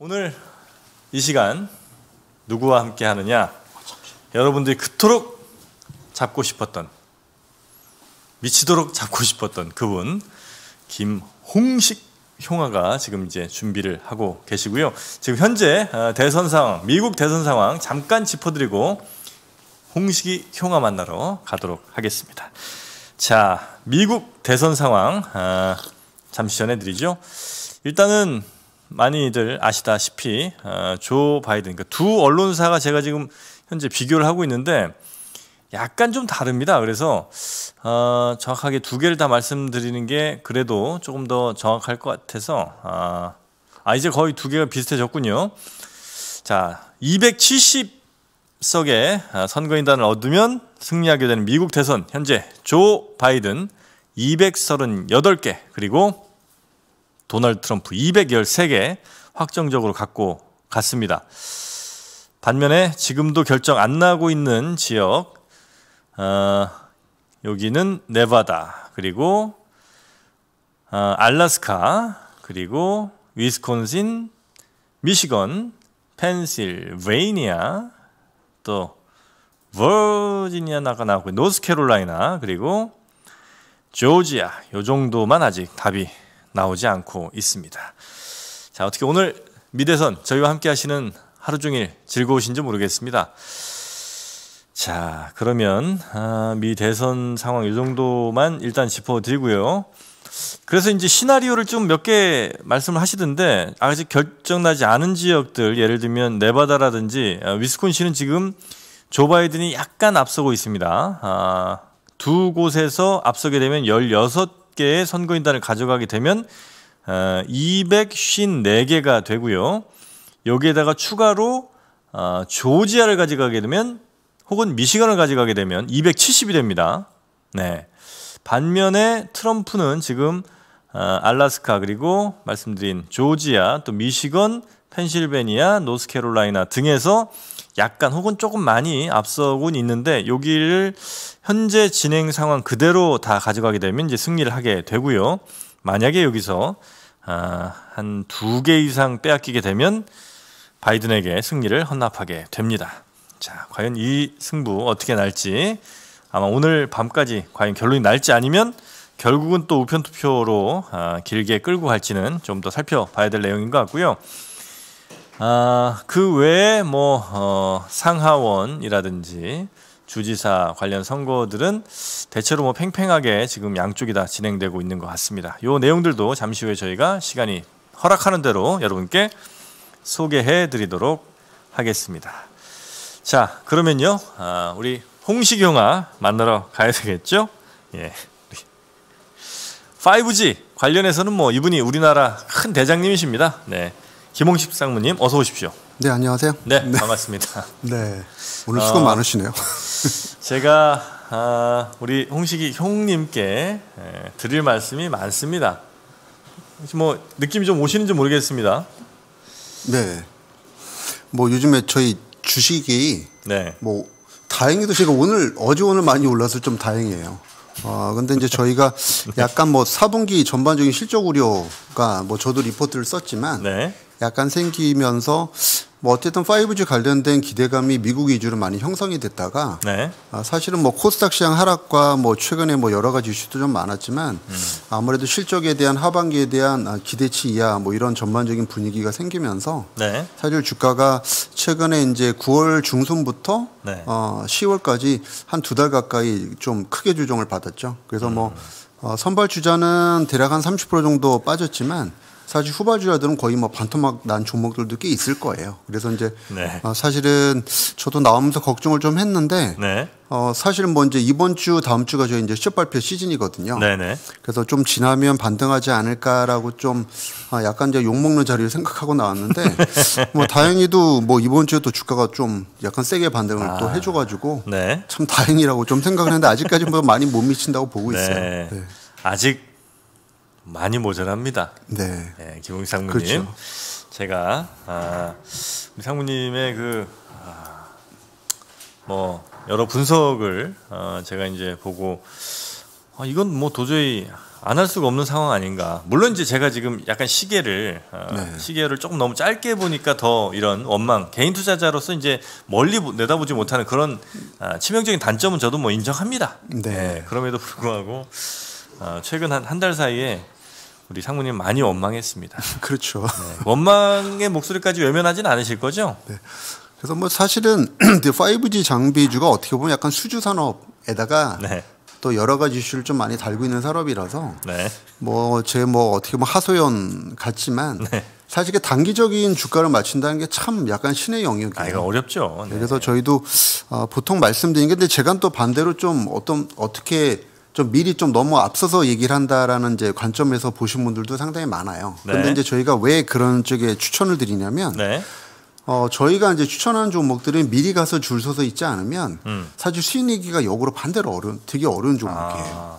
오늘 이 시간 누구와 함께 하느냐? 여러분들이 그토록 잡고 싶었던 미치도록 잡고 싶었던 그분 김홍식 형아가 지금 이제 준비를 하고 계시고요. 지금 현재 어, 대선 상황, 미국 대선 상황 잠깐 짚어드리고 홍식이 형아 만나러 가도록 하겠습니다. 자, 미국 대선 상황 아, 잠시 전해드리죠. 일단은 많이들 아시다시피 어, 조 바이든 그두 그러니까 언론사가 제가 지금 현재 비교를 하고 있는데 약간 좀 다릅니다. 그래서 어, 정확하게 두 개를 다 말씀드리는 게 그래도 조금 더 정확할 것 같아서 아, 아 이제 거의 두 개가 비슷해졌군요. 자, 270석의 어, 선거인단을 얻으면 승리하게 되는 미국 대선 현재 조 바이든 238개 그리고 도널드 트럼프 213개 확정적으로 갖고 갔습니다. 반면에 지금도 결정 안 나고 있는 지역 어, 여기는 네바다 그리고 어, 알라스카 그리고 위스콘신, 미시건, 펜실베이니아 또 버지니아 나가 나오고 노스캐롤라이나 그리고 조지아 요 정도만 아직 답이 나오지 않고 있습니다. 자, 어떻게 오늘 미대선 저희와 함께 하시는 하루 종일 즐거우신지 모르겠습니다. 자, 그러면 아, 미 대선 상황 이 정도만 일단 짚어드리고요. 그래서 이제 시나리오를 좀 몇 개 말씀을 하시던데 아직 결정나지 않은 지역들 예를 들면 네바다라든지 아, 위스콘신은 지금 조 바이든이 약간 앞서고 있습니다. 아, 두 곳에서 앞서게 되면 16 개의 선거인단을 가져가게 되면 254개가 어, 되고요. 여기에다가 추가로 어, 조지아를 가져가게 되면 혹은 미시간을 가져가게 되면 270이 됩니다. 네. 반면에 트럼프는 지금 어, 알라스카 그리고 말씀드린 조지아 또 미시건, 펜실베니아, 노스캐롤라이나 등에서 약간 혹은 조금 많이 앞서곤 있는데 여기를 현재 진행 상황 그대로 다 가져가게 되면 이제 승리를 하게 되고요. 만약에 여기서 아, 한 두 개 이상 빼앗기게 되면 바이든에게 승리를 헌납하게 됩니다. 자, 과연 이 승부 어떻게 날지 아마 오늘 밤까지 과연 결론이 날지 아니면 결국은 또 우편 투표로 아, 길게 끌고 갈지는 좀 더 살펴봐야 될 내용인 것 같고요. 아, 그 외에 뭐 어, 상하원이라든지 주지사 관련 선거들은 대체로 뭐 팽팽하게 지금 양쪽이 다 진행되고 있는 것 같습니다. 요 내용들도 잠시 후에 저희가 시간이 허락하는 대로 여러분께 소개해 드리도록 하겠습니다. 자, 그러면요. 아, 우리 홍시경아 만나러 가야 되겠죠? 예. 5G 관련해서는 뭐 이분이 우리나라 큰 대장님이십니다. 네. 김홍식 상무님 어서 오십시오. 네 안녕하세요. 네, 네. 반갑습니다. 네 오늘 어, 수고 어, 많으시네요. 제가 아, 우리 홍식이 형님께 예, 드릴 말씀이 많습니다. 뭐 느낌이 좀 오시는지 모르겠습니다. 네. 뭐 요즘에 저희 주식이 네. 뭐 다행히도 제가 오늘 어제 오늘 많이 올라서 좀 다행이에요. 어, 근데 이제 저희가 약간 뭐 4분기 전반적인 실적 우려가 뭐 저도 리포트를 썼지만 네. 약간 생기면서 뭐 어쨌든 5G 관련된 기대감이 미국 위주로 많이 형성이 됐다가 네. 아, 사실은 뭐 코스닥 시장 하락과 뭐 최근에 뭐 여러 가지 이슈도 좀 많았지만 음. 아무래도 실적에 대한 하반기에 대한 아, 기대치 이하 뭐 이런 전반적인 분위기가 생기면서 네. 사실 주가가 최근에 이제 9월 중순부터 네. 어, 10월까지 한 두 달 가까이 좀 크게 조정을 받았죠. 그래서 뭐 음. 뭐 어, 선발 주자는 대략 한 30% 정도 빠졌지만 사실 후발주자들은 거의 뭐 반토막 난 종목들도 꽤 있을 거예요. 그래서 이제 네. 어, 사실은 저도 나오면서 걱정을 좀 했는데 네. 어, 사실은 뭐 이제 이번 주 다음 주가 저희 이제 실업 발표 시즌이거든요. 네네. 네. 그래서 좀 지나면 반등하지 않을까라고 좀 아, 약간 이제 욕먹는 자리를 생각하고 나왔는데 뭐 다행히도 뭐 이번 주에 또 주가가 좀 약간 세게 반등을 아, 또 해줘가지고 네. 참 다행이라고 좀 생각을 했는데 아직까지 뭐 많이 못 미친다고 보고 네. 있어요. 네. 아직 많이 모자랍니다. 네. 네 김웅 상무님. 그렇죠. 제가 아, 상무님의 그, 아, 뭐, 여러 분석을 아, 제가 이제 보고, 아, 이건 뭐 도저히 안 할 수가 없는 상황 아닌가. 물론 이제 제가 지금 약간 시계를, 아, 네. 시계를 조금 너무 짧게 보니까 더 이런 원망, 개인 투자자로서 이제 멀리 내다보지 못하는 그런 아, 치명적인 단점은 저도 뭐 인정합니다. 네. 네 그럼에도 불구하고, 어, 최근 한 한 달 사이에 우리 상무님 많이 원망했습니다. 그렇죠. 네. 원망의 목소리까지 외면하진 않으실 거죠? 네. 그래서 뭐 사실은 5G 장비주가 어떻게 보면 약간 수주 산업에다가 네. 또 여러 가지 이슈를 좀 많이 달고 있는 산업이라서 뭐 제뭐 네. 뭐 어떻게 보면 하소연 같지만 네. 사실 그 단기적인 주가를 맞춘다는 게 참 약간 신의 영역이에요. 아, 어렵죠. 네, 그래서 저희도 어, 보통 말씀드린게 근데 제가 또 반대로 좀 어떤 어떻게 좀 미리 좀 너무 앞서서 얘기를 한다라는 이제 관점에서 보신 분들도 상당히 많아요. 네. 근데 이제 저희가 왜 그런 쪽에 추천을 드리냐면 네. 어, 저희가 이제 추천하는 종목들은 미리 가서 줄 서서 있지 않으면 음. 사실 수익내기가 역으로 반대로 어려운 되게 어려운 종목이에요. 아.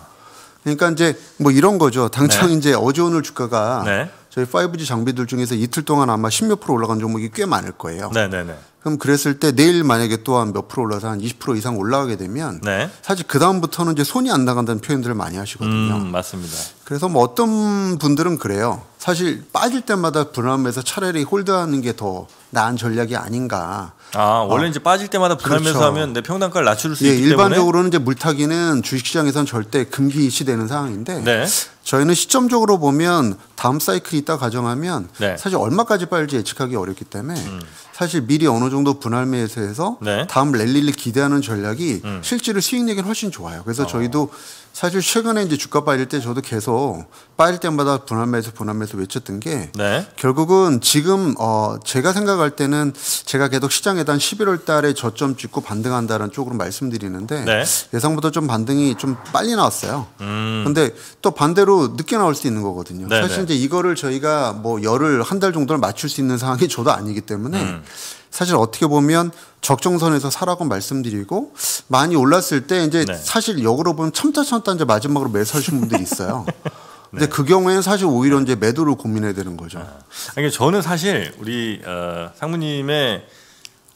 그러니까 이제 뭐 이런 거죠. 당장 네. 이제 어제 오늘 주가가 네. 저희 5G 장비들 중에서 이틀 동안 아마 십몇 프로 올라간 종목이 꽤 많을 거예요. 네네네. 그럼 그랬을 때 내일 만약에 또한몇 프로 올라서 한 20% 이상 올라가게 되면 네. 사실 그 다음부터는 이제 손이 안 나간다는 표현들을 많이 하시거든요. 음, 맞습니다. 그래서 뭐 어떤 분들은 그래요. 사실 빠질 때마다 불안면서 차라리 홀드하는 게더 나은 전략이 아닌가. 아 원래 어. 이제 빠질 때마다 아, 분할면 그렇죠. 내 평당가를 낮출 수 예, 있기 일반적으로는 때문에 일반적으로는 이제 물타기는 주식시장에선 절대 금기 이시되는 상황인데 네. 저희는 시점적으로 보면 다음 사이클이 있다 가정하면 네. 사실 얼마까지 빠질지 예측하기 어렵기 때문에 음. 사실 미리 어느 정도 분할 매수해서 네. 다음 랠리를 기대하는 전략이 음. 실제로 수익 내기는 훨씬 좋아요. 그래서 어. 저희도 사실 최근에 이제 주가 빠질 때 저도 계속 빠질 때마다 분할 매수 분할 매수 외쳤던 게 네. 결국은 지금 어 제가 생각할 때는 제가 계속 시장에 단 11월 달에 저점 찍고 반등한다는 쪽으로 말씀드리는데 네. 예상보다 좀 반등이 좀 빨리 나왔어요. 음. 근데 또 반대로 늦게 나올 수 있는 거거든요. 네네. 사실 네. 이제 이거를 저희가 뭐 열흘 한 달 정도를 맞출 수 있는 상황이 저도 아니기 때문에 음. 사실 어떻게 보면 적정선에서 사라고 말씀드리고 많이 올랐을 때 이제 네. 사실 역으로 보면 첨다첨다 이제 마지막으로 매수하신 분들이 있어요. 네. 근데 그 경우에는 사실 오히려 이제 매도를 고민해야 되는 거죠. 아, 아니 그러니까 저는 사실 우리 어, 상무님의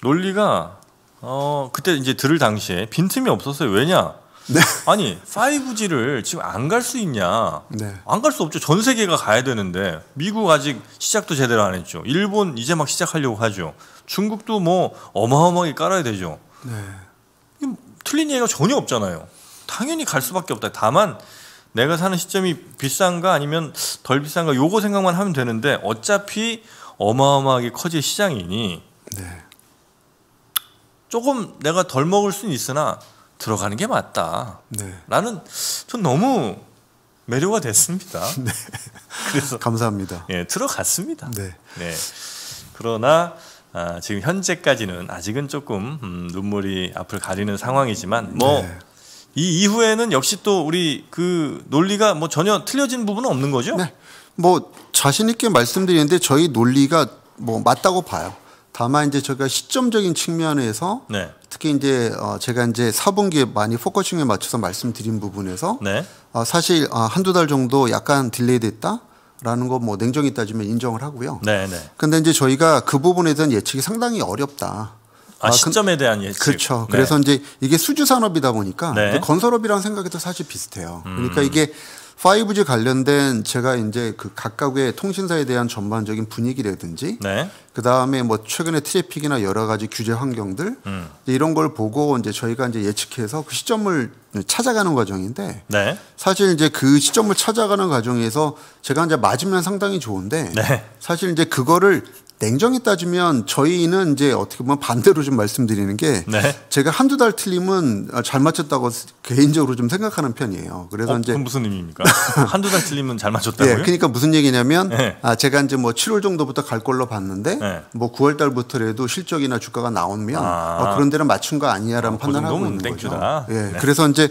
논리가 어, 그때 이제 들을 당시에 빈틈이 없었어요. 왜냐? 네. 아니 5G를 지금 안 갈 수 있냐? 네. 안갈 수 없죠. 전 세계가 가야 되는데 미국 아직 시작도 제대로 안 했죠. 일본 이제 막 시작하려고 하죠. 중국도 뭐 어마어마하게 깔아야 되죠. 네. 틀린 얘기가 전혀 없잖아요. 당연히 갈 수밖에 없다. 다만 내가 사는 시점이 비싼가 아니면 덜 비싼가 요거 생각만 하면 되는데 어차피 어마어마하게 커질 시장이니 네. 조금 내가 덜 먹을 수는 있으나 들어가는 게 맞다. 네. 라는 전 너무 매료가 됐습니다. 네. 그래서 감사합니다. 예, 들어갔습니다. 네. 네. 그러나 아, 지금 현재까지는 아직은 조금 음, 눈물이 앞을 가리는 상황이지만 뭐이 네. 이후에는 역시 또 우리 그 논리가 뭐 전혀 틀려진 부분은 없는 거죠? 네. 뭐 자신 있게 말씀드리는데 저희 논리가 뭐 맞다고 봐요. 다만 이제 저희가 시점적인 측면에서 네. 특히 이제 어 제가 이제 4분기에 많이 포커싱에 맞춰서 말씀드린 부분에서 네. 어 사실 어 한두 달 정도 약간 딜레이 됐다. 라는 거 뭐 냉정히 따지면 인정을 하고요. 네, 네. 근데 이제 저희가 그 부분에 대한 예측이 상당히 어렵다. 아, 아 시점에 대한 예측. 그렇죠. 네. 그래서 네. 이제 이게 수주 산업이다 보니까 네. 건설업이랑 생각이 또 사실 비슷해요. 그러니까 음. 이게 5G 관련된 제가 이제 그 각각의 통신사에 대한 전반적인 분위기라든지 네. 그 다음에 뭐 최근에 트래픽이나 여러 가지 규제 환경들 음. 이런 걸 보고 이제 저희가 이제 예측해서 그 시점을 찾아가는 과정인데 네. 사실 이제 그 시점을 찾아가는 과정에서 제가 이제 맞으면 상당히 좋은데 네. 사실 이제 그거를 냉정히 따지면 저희는 이제 어떻게 보면 반대로 좀 말씀드리는 게 네. 제가 한두 달 틀림은 잘 맞췄다고 개인적으로 좀 생각하는 편이에요. 그래서 어, 이제 무슨 의미입니까? 한두 달 틀림은 잘 맞췄다고요? 네, 그러니까 무슨 얘기냐면 네. 아, 제가 이제 뭐 7월 정도부터 갈 걸로 봤는데 네. 뭐 9월 달부터라도 실적이나 주가가 나오면 아. 어, 그런 데는 맞춘 거아니냐라는 어, 아, 판단하고 그 있는 땡큐다. 거죠. 예. 네. 그래서 이제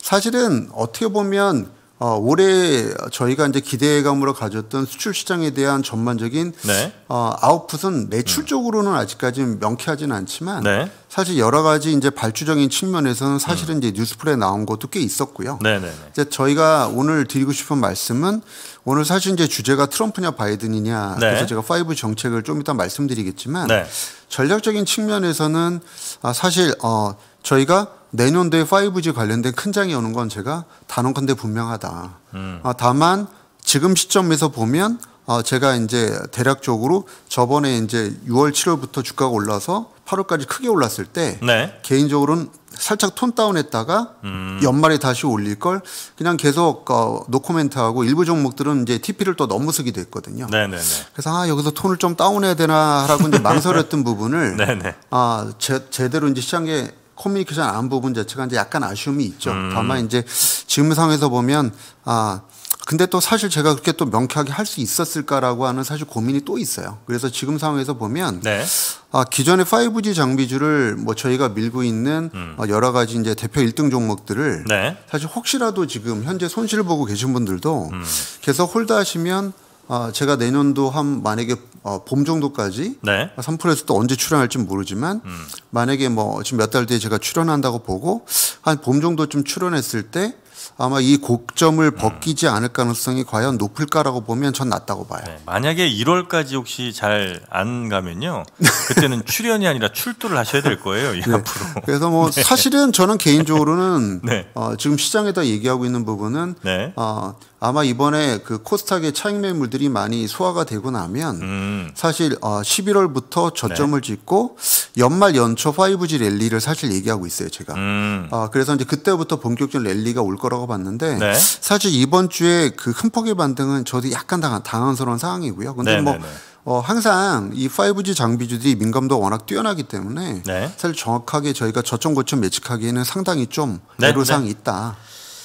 사실은 어떻게 보면 어, 올해 저희가 이제 기대감으로 가졌던 수출 시장에 대한 전반적인 네. 어, 아웃풋은 매출쪽으로는 아직까지 명쾌하지는 않지만 네. 사실 여러 가지 이제 발주적인 측면에서는 사실은 음. 이제 뉴스플레에 나온 것도 꽤 있었고요. 네네네. 네, 네. 이제 저희가 오늘 드리고 싶은 말씀은 오늘 사실 이제 주제가 트럼프냐 바이든이냐 네. 그래서 제가 5G 정책을 좀 이따 말씀드리겠지만 네. 전략적인 측면에서는 아, 사실 어 저희가 내년도에 5G 관련된 큰 장이 오는 건 제가 단언컨대 분명하다. 음. 아, 다만 지금 시점에서 보면 어, 제가 이제 대략적으로 저번에 이제 6월 7월부터 주가가 올라서 8월까지 크게 올랐을 때 네. 개인적으로는 살짝 톤 다운했다가 음. 연말에 다시 올릴 걸 그냥 계속 어, 노코멘트하고 일부 종목들은 이제 TP를 또 넘어서기도 했거든요. 네네네. 네. 그래서 아 여기서 톤을 좀 다운해야 되나라고 이제 망설였던 부분을 네, 네. 아 제, 제대로 이제 시장에 커뮤니케이션 안 부분 자체가 이제 약간 아쉬움이 있죠. 음. 다만 이제 지금 상황에서 보면 아 근데 또 사실 제가 그렇게 또 명쾌하게 할 수 있었을까라고 하는 사실 고민이 또 있어요. 그래서 지금 상황에서 보면 네. 아, 기존의 5G 장비주를 뭐 저희가 밀고 있는 음. 어, 여러 가지 이제 대표 1등 종목들을 네. 사실 혹시라도 지금 현재 손실을 보고 계신 분들도 음. 계속 홀드하시면 아, 제가 내년도 한 만약에 어, 봄 정도까지 네. 삼프로에서 또 언제 출연할지 모르지만 음. 만약에 뭐 지금 몇 달 뒤에 제가 출연한다고 보고 한 봄 정도쯤 출연했을 때 아마 이 곡점을 음. 벗기지 않을 가능성이 과연 높을까라고 보면 전 낮다고 봐요. 네, 만약에 1월까지 혹시 잘 안 가면요. 그때는 출연이 아니라 출두를 하셔야 될 거예요. 이 네. 앞으로. 그래서 뭐 네. 사실은 저는 개인적으로는 네. 어, 지금 시장에다 얘기하고 있는 부분은 네. 어, 아마 이번에 그 코스닥의 차익 매물들이 많이 소화가 되고 나면 음. 사실 어, 11월부터 저점을 짓고 네. 연말 연초 5G 랠리를 사실 얘기하고 있어요. 제가. 음. 어, 그래서 이제 그때부터 본격적인 랠리가 올 거라고 봤는데 네. 사실 이번 주에 그흠 폭의 반등은 저도 약간 당한, 당황스러운 상황이고요. 근데 뭐, 네, 뭐 네, 어, 항상 이 5G 장비주들이 민감도 워낙 뛰어나기 때문에 네. 사실 정확하게 저희가 저점 고점 예측하기에는 상당히 좀 네, 애로사항이 있다.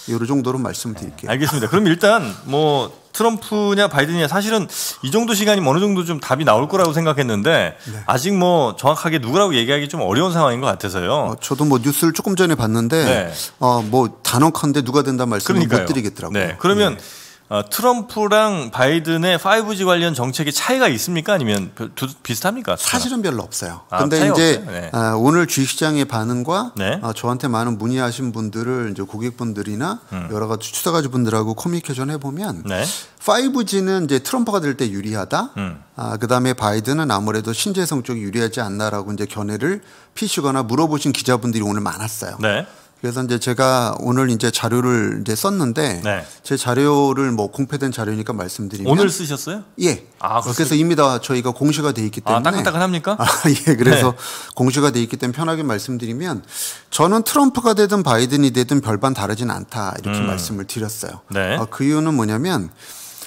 이 정도로 말씀드릴게요. 알겠습니다. 그럼 일단 뭐 트럼프냐 바이든이냐 사실은 이 정도 시간이 어느 정도 좀 답이 나올 거라고 생각했는데 네. 아직 뭐 정확하게 누구라고 얘기하기 좀 어려운 상황인 것 같아서요. 어, 저도 뭐 뉴스를 조금 전에 봤는데 네. 어뭐 단언컨대 누가 된다 말씀을 못 드리겠더라고요. 네. 그러면 예. 어, 트럼프랑 바이든의 5G 관련 정책의 차이가 있습니까? 아니면 비슷합니까? 사실은 별로 없어요. 아, 근데 이제 네. 어, 오늘 주식시장의 반응과 네. 어, 저한테 많은 문의하신 분들을 이제 고객분들이나 음. 여러 가지 투자가지 분들하고 커뮤니케이션 해보면 네. 5G는 이제 트럼프가 될 때 유리하다. 음. 아, 그다음에 바이든은 아무래도 신재성 쪽이 유리하지 않나라고 이제 견해를 피시거나 물어보신 기자분들이 오늘 많았어요. 네. 그래서 이제 제가 오늘 이제 자료를 이제 썼는데 네. 제 자료를 뭐 공표된 자료니까 말씀드리면 오늘 쓰셨어요? 예. 아, 그래서 이미 다 저희가 공시가 돼 있기 아, 때문에 아, 따끈따끈합니까? 아, 예. 그래서 네. 공시가 돼 있기 때문에 편하게 말씀드리면 저는 트럼프가 되든 바이든이 되든 별반 다르진 않다 이렇게 음. 말씀을 드렸어요. 네. 아, 그 이유는 뭐냐면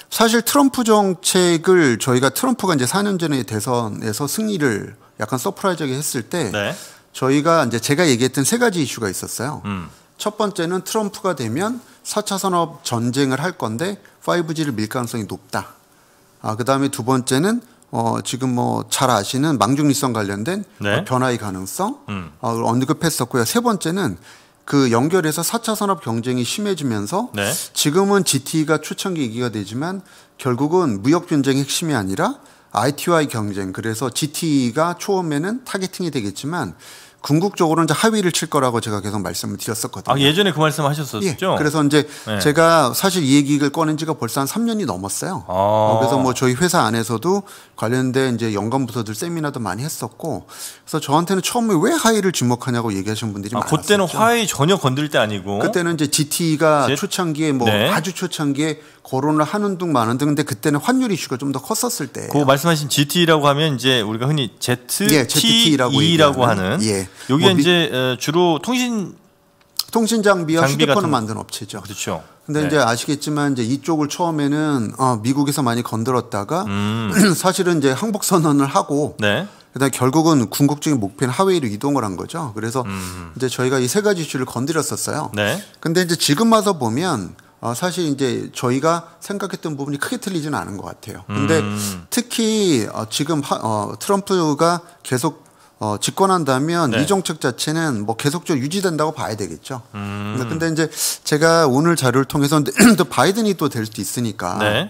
사실 트럼프 정책을 저희가 트럼프가 이제 4년 전에 대선에서 승리를 약간 서프라이즈하게 했을 때 네. 저희가 이제 제가 얘기했던 세 가지 이슈가 있었어요. 음. 첫 번째는 트럼프가 되면 4차 산업 전쟁을 할 건데 5G를 밀 가능성이 높다. 아, 그다음에 두 번째는 어, 지금 뭐 잘 아시는 망중리성 관련된 네? 어, 변화의 가능성 음. 어, 언급했었고요. 세 번째는 그 연결해서 4차 산업 경쟁이 심해지면서 네? 지금은 GT가 초창기 얘기가 되지만 결국은 무역 전쟁의 핵심이 아니라 IT와의 경쟁 그래서 GT가 초음에는 타겟팅이 되겠지만 궁극적으로는 이제 하위를 칠 거라고 제가 계속 말씀을 드렸었거든요. 아, 예전에 그 말씀 하셨었죠? 예, 그래서 이제 네. 제가 사실 이 얘기를 꺼낸 지가 벌써 한 3년이 넘었어요. 아. 어, 그래서 뭐 저희 회사 안에서도 관련된 이제 연관 부서들 세미나도 많이 했었고 그래서 저한테는 처음에 왜 하위를 주목하냐고 얘기하시는 분들이 아, 많았어요. 그때는 화위 전혀 건들 때 아니고 그때는 이제 GT가 초창기에 뭐 네. 아주 초창기에 거론을 하는 둥 많은 둥 근데 그때는 환율 이슈가 좀 더 컸었을 때. 그 말씀하신 GT라고 하면 이제 우리가 흔히 Z, 예, ZT라고 하는 예. 여기 뭐 이제 미, 주로 통신 통신 장비와 장비 휴대폰을 만든 업체죠. 그렇죠. 근데 네. 이제 아시겠지만 이제 이쪽을 처음에는 어, 미국에서 많이 건드렸다가 음. 사실은 이제 항복 선언을 하고 네. 그다음 결국은 궁극적인 목표인 하웨이로 이동을 한 거죠. 그래서 음. 이제 저희가 이 세 가지 이슈를 건드렸었어요. 네. 근데 이제 지금 와서 보면 어, 사실 이제 저희가 생각했던 부분이 크게 틀리지는 않은 것 같아요. 근데 음. 특히 어, 지금 하, 어, 트럼프가 계속 어, 집권한다면 네. 이 정책 자체는 뭐 계속적으로 유지된다고 봐야 되겠죠. 음. 근데 이제 제가 오늘 자료를 통해서 또 바이든이 또 될 수도 있으니까 네.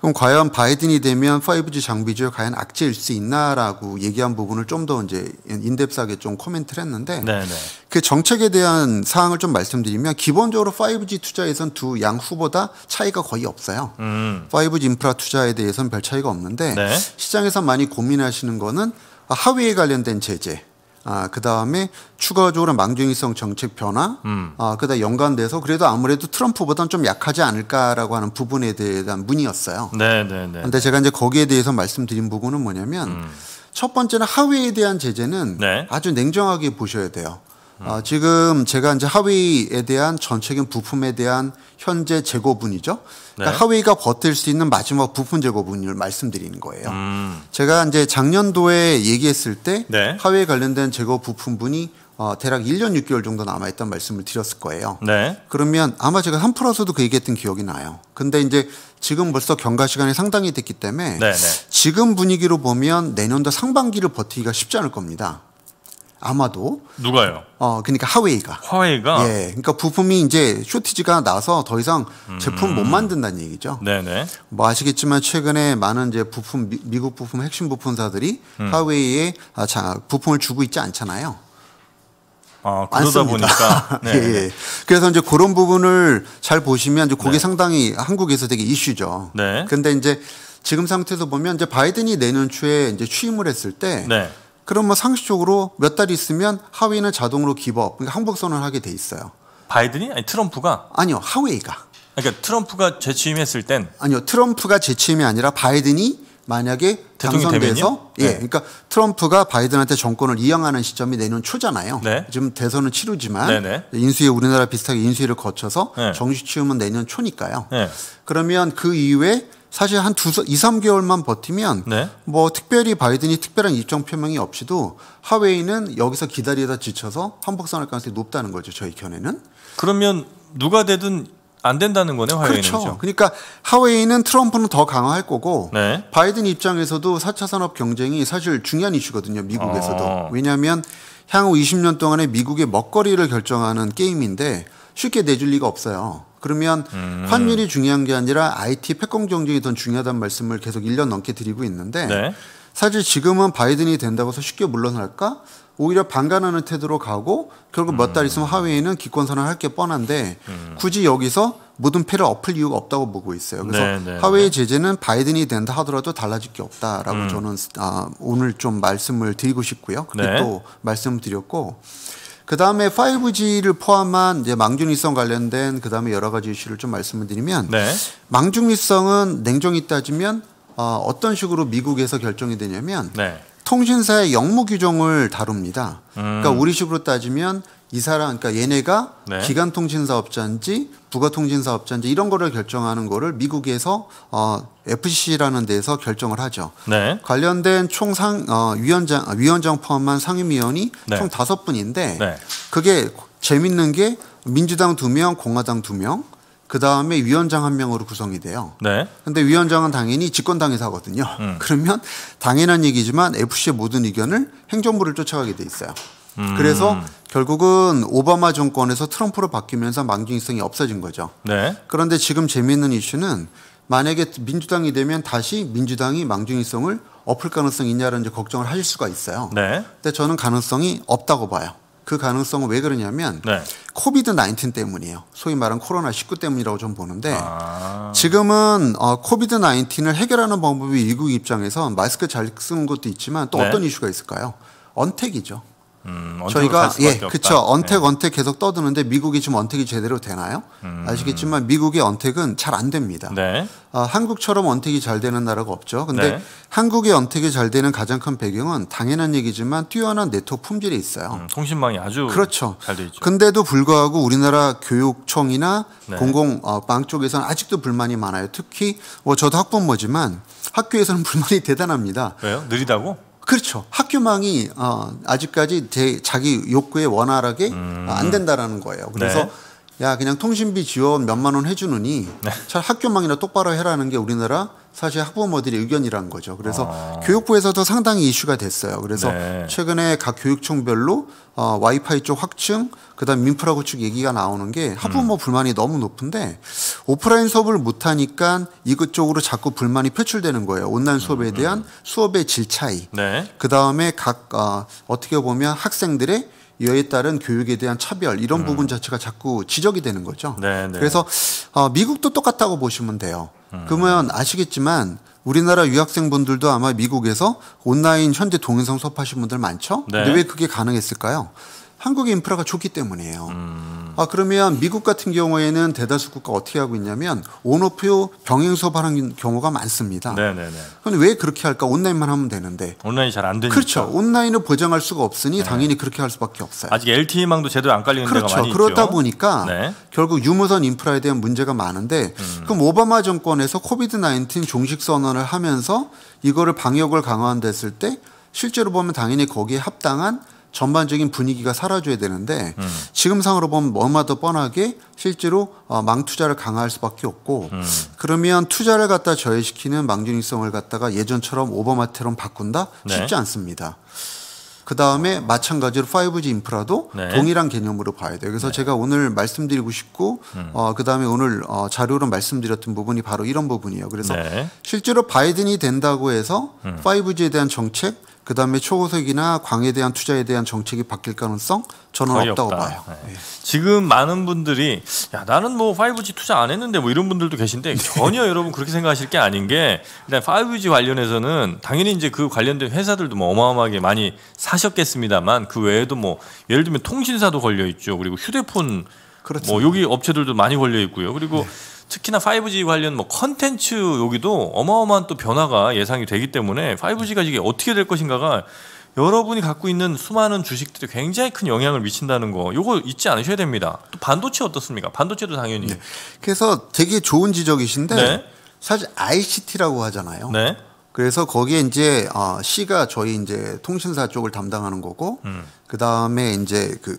그럼 과연 바이든이 되면 5G 장비에 과연 악재일 수 있나라고 얘기한 부분을 좀 더 이제 인뎁스하게 좀 코멘트를 했는데 네네. 네. 그 정책에 대한 사항을 좀 말씀드리면 기본적으로 5G 투자에선 두 양 후보다 차이가 거의 없어요. 음. 5G 인프라 투자에 대해서는 별 차이가 없는데 네. 시장에서 많이 고민하시는 거는 아, 하위에 관련된 제재, 아, 그 다음에 추가적으로 망정이성 정책 변화, 음. 아, 그다 음 연관돼서 그래도 아무래도 트럼프보다는 좀 약하지 않을까라고 하는 부분에 대한 문의였어요 네네네. 네, 네. 근데 제가 이제 거기에 대해서 말씀드린 부분은 뭐냐면 음. 첫 번째는 하위에 대한 제재는 네. 아주 냉정하게 보셔야 돼요. 아, 지금 제가 이제 하위에 대한 전체적인 부품에 대한 현재 재고분이죠. 그러니까 네. 하위가 버틸 수 있는 마지막 부품 재고분을 말씀드리는 거예요. 음. 제가 이제 작년도에 얘기했을 때 네. 하위에 관련된 재고 부품분이 어, 대략 1년 6개월 정도 남아있단 말씀을 드렸을 거예요. 네. 그러면 아마 제가 한 프로에서도 그 얘기했던 기억이 나요. 근데 이제 지금 벌써 경과 시간이 상당히 됐기 때문에 네, 네. 지금 분위기로 보면 내년도 상반기를 버티기가 쉽지 않을 겁니다. 아마도 누가요? 어 그러니까 하웨이가 하웨이가 예 그러니까 부품이 이제 쇼티지가 나서 더 이상 제품 못 음. 만든다는 얘기죠. 네네. 뭐 아시겠지만 최근에 많은 이제 부품 미, 국 부품 핵심 부품사들이 음. 하웨이에 아, 자, 부품을 주고 있지 않잖아요. 아, 그러다 보니까. 네. 예, 예. 그래서 이제 그런 부분을 잘 보시면 이제 그게 네. 상당히 한국에서 되게 이슈죠. 네. 근데 이제 지금 상태에서 보면 이제 바이든이 내년 초에 이제 취임을 했을 때 네. 그러면 뭐 상식적으로 몇 달 있으면 하웨이는 자동으로 기법, 그러니까 항복 선언을 하게 돼 있어요. 바이든이 아니 트럼프가 아니요 하웨이가 그러니까 트럼프가 재취임했을 땐 아니요 트럼프가 재취임이 아니라 바이든이 만약에 당선돼서 예 네. 그러니까 트럼프가 바이든한테 정권을 이양하는 시점이 내년 초잖아요. 네. 지금 대선은 치르지만 네, 네. 인수위 우리나라 비슷하게 인수위를 거쳐서 네. 정식 취임은 내년 초니까요. 네. 그러면 그 이후에 사실 한 두, 이 삼개월만 버티면 네. 뭐 특별히 바이든이 특별한 입장 표명이 없이도 하웨이는 여기서 기다리다 지쳐서 한복선할 가능성이 높다는 거죠. 저희 견해는. 그러면 누가 되든 안 된다는 거네요, 하웨이는. 그렇죠. 그렇죠. 그러니까 하웨이는 트럼프는 더 강화할 거고 네. 바이든 입장에서도 4차 산업 경쟁이 사실 중요한 이슈거든요, 미국에서도. 어. 왜냐하면 향후 20년 동안에 미국의 먹거리를 결정하는 게임인데 쉽게 내줄 리가 없어요. 그러면 음. 환율이 중요한 게 아니라 IT 패권 경쟁이 더 중요하다는 말씀을 계속 1년 넘게 드리고 있는데 네. 사실 지금은 바이든이 된다고 해서 쉽게 물러날까? 오히려 반감하는 태도로 가고 결국 음. 몇달 있으면 하웨이는 기권 선언할 게 뻔한데 음. 굳이 여기서 모든 패를 엎을 이유가 없다고 보고 있어요. 그래서 네, 네, 하웨이 네. 제재는 바이든이 된다 하더라도 달라질 게 없다라고 음. 저는 아, 오늘 좀 말씀을 드리고 싶고요. 그게 네. 또 말씀드렸고 그 다음에 5G를 포함한 이제 망중리성 관련된 그 다음에 여러 가지 이슈를 좀 말씀을 드리면 네. 망중리성은 냉정히 따지면 어, 어떤 식으로 미국에서 결정이 되냐면 네. 통신사의 영무 규정을 다룹니다. 음. 그러니까 우리식으로 따지면 이 사람 그러니까 얘네가 네. 기간 통신 사업자인지 부가 통신 사업자인지 이런 거를 결정하는 거를 미국에서 어 FCC라는 데에서 결정을 하죠. 네. 관련된 총상 어 위원장 아, 위원장 포함한 상임위원이 네. 총 다섯 분인데 네. 그게 재밌는 게 민주당 두 명, 공화당 두 명, 그 다음에 위원장 한 명으로 구성이 돼요. 네. 근데 위원장은 당연히 집권당에사거든요 음. 그러면 당연한 얘기지만 FC의 모든 의견을 행정부를 쫓아가게 돼 있어요. 음. 그래서 결국은 오바마 정권에서 트럼프로 바뀌면서 만기성이 없어진 거죠. 네. 그런데 지금 재미있는 이슈는 만약에 민주당이 되면 다시 민주당이 망중위성을 엎을 가능성이 있냐는 이제 걱정을 하실 수가 있어요. 네. 근데 저는 가능성이 없다고 봐요. 그 가능성은 왜 그러냐면 네. 코비드 19 때문이에요. 소위 말한 코로나 19 때문이라고 좀 보는데 아. 지금은 어 코비드 19을 해결하는 방법이 미국 입장에서 마스크 잘 쓰는 것도 있지만 또 네. 어떤 이슈가 있을까요? 언택이죠. 음, 저희가 예, 그쵸 언택 네. 언택 계속 떠드는데 미국이 지금 언택이 제대로 되나요? 음. 아시겠지만 미국의 언택은 잘 안 됩니다. 네. 어, 한국처럼 언택이 잘 되는 나라가 없죠. 근데 네. 한국의 언택이 잘 되는 가장 큰 배경은 당연한 얘기지만 뛰어난 네트워크 품질이 있어요. 음, 통신망이 아주 그렇죠. 잘돼죠 근데도 불구하고 우리나라 교육청이나 네. 공공 어, 빵 쪽에서는 아직도 불만이 많아요. 특히 뭐 저도 학부모지만 학교에서는 불만이 대단합니다. 왜요? 느리다고? 그렇죠. 학교망이 어, 아직까지 제, 자기 욕구에 원활하게 음. 안 된다라는 거예요. 그래서 네. 야 그냥 통신비 지원 몇만 원 해주느니 네. 잘 학교망이나 똑바로 해라는 게 우리나라 사실 학부모들의 의견이라는 거죠. 그래서 아. 교육부에서도 상당히 이슈가 됐어요. 그래서 네. 최근에 각 교육청별로 어, 와이파이 쪽 확충, 그다음 민프라 구축 얘기가 나오는 게 학부모 음. 불만이 너무 높은데 오프라인 수업을 못 하니까 이것 쪽으로 자꾸 불만이 표출되는 거예요. 온라인 수업에 음. 대한 수업의 질 차이. 네. 그다음에 각 어, 어떻게 보면 학생들의 이에 따른 교육에 대한 차별 이런 음. 부분 자체가 자꾸 지적이 되는 거죠. 네네. 네. 그래서 어, 미국도 똑같다고 보시면 돼요. 그러면 아시겠지만 우리나라 유학생분들도 아마 미국에서 온라인 현재 동영상 수업하신 분들 많죠? 네. 근데 왜 그게 가능했을까요? 한국의 인프라가 좋기 때문이에요. 음. 아 그러면 미국 같은 경우에는 대다수 국가 어떻게 하고 있냐면 온오프 병행 수업하 경우가 많습니다. 네네네. 그럼 왜 그렇게 할까? 온라인만 하면 되는데 온라인이 잘 안 되니까 그렇죠. 온라인을 보장할 수가 없으니 네. 당연히 그렇게 할 수밖에 없어요. 아직 LTE망도 제대로 안 깔리는 그렇죠. 데가 많이 그렇다 있죠. 보니까 네. 결국 유무선 인프라에 대한 문제가 많은데 음. 그럼 오바마 정권에서 코비드 19 종식 선언을 하면서 이거를 방역을 강화한다 했을 때 실제로 보면 당연히 거기에 합당한 전반적인 분위기가 사라져야 되는데 음. 지금 상으로 보면 뭐마더 뻔하게 실제로 어, 망투자를 강화할 수밖에 없고 음. 그러면 투자를 갖다 저해시키는 망준일성을 갖다가 예전처럼 오버마테론 바꾼다 네. 쉽지 않습니다. 그 다음에 마찬가지로 5G 인프라도 네. 동일한 개념으로 봐야 돼요. 그래서 네. 제가 오늘 말씀드리고 싶고, 음. 어, 그 다음에 오늘 어, 자료로 말씀드렸던 부분이 바로 이런 부분이에요. 그래서 네. 실제로 바이든이 된다고 해서 음. 5G에 대한 정책, 그 다음에 초고속이나 광에 대한 투자에 대한 정책이 바뀔 가능성 저는 없다고 없다. 봐요. 네. 예. 지금 많은 분들이 야 나는 뭐 5G 투자 안 했는데 뭐 이런 분들도 계신데 네. 전혀 여러분 그렇게 생각하실 게 아닌 게 일단 5G 관련해서는 당연히 이제 그 관련된 회사들도 뭐 어마어마하게 많이 사셨겠습니다만 그 외에도 뭐 예를 들면 통신사도 걸려 있죠. 그리고 휴대폰 그렇죠. 뭐 여기 업체들도 많이 걸려 있고요. 그리고 네. 특히나 5G 관련 뭐 컨텐츠 여기도 어마어마한 또 변화가 예상이 되기 때문에 5G가 이게 어떻게 될 것인가가 여러분이 갖고 있는 수많은 주식들이 굉장히 큰 영향을 미친다는 거이거 잊지 않으셔야 됩니다. 또 반도체 어떻습니까? 반도체도 당연히. 네. 그래서 되게 좋은 지적이신데 네. 사실 ICT라고 하잖아요. 네. 그래서 거기에 이제 어, C가 저희 이제 통신사 쪽을 담당하는 거고 음. 그다음에 이제 그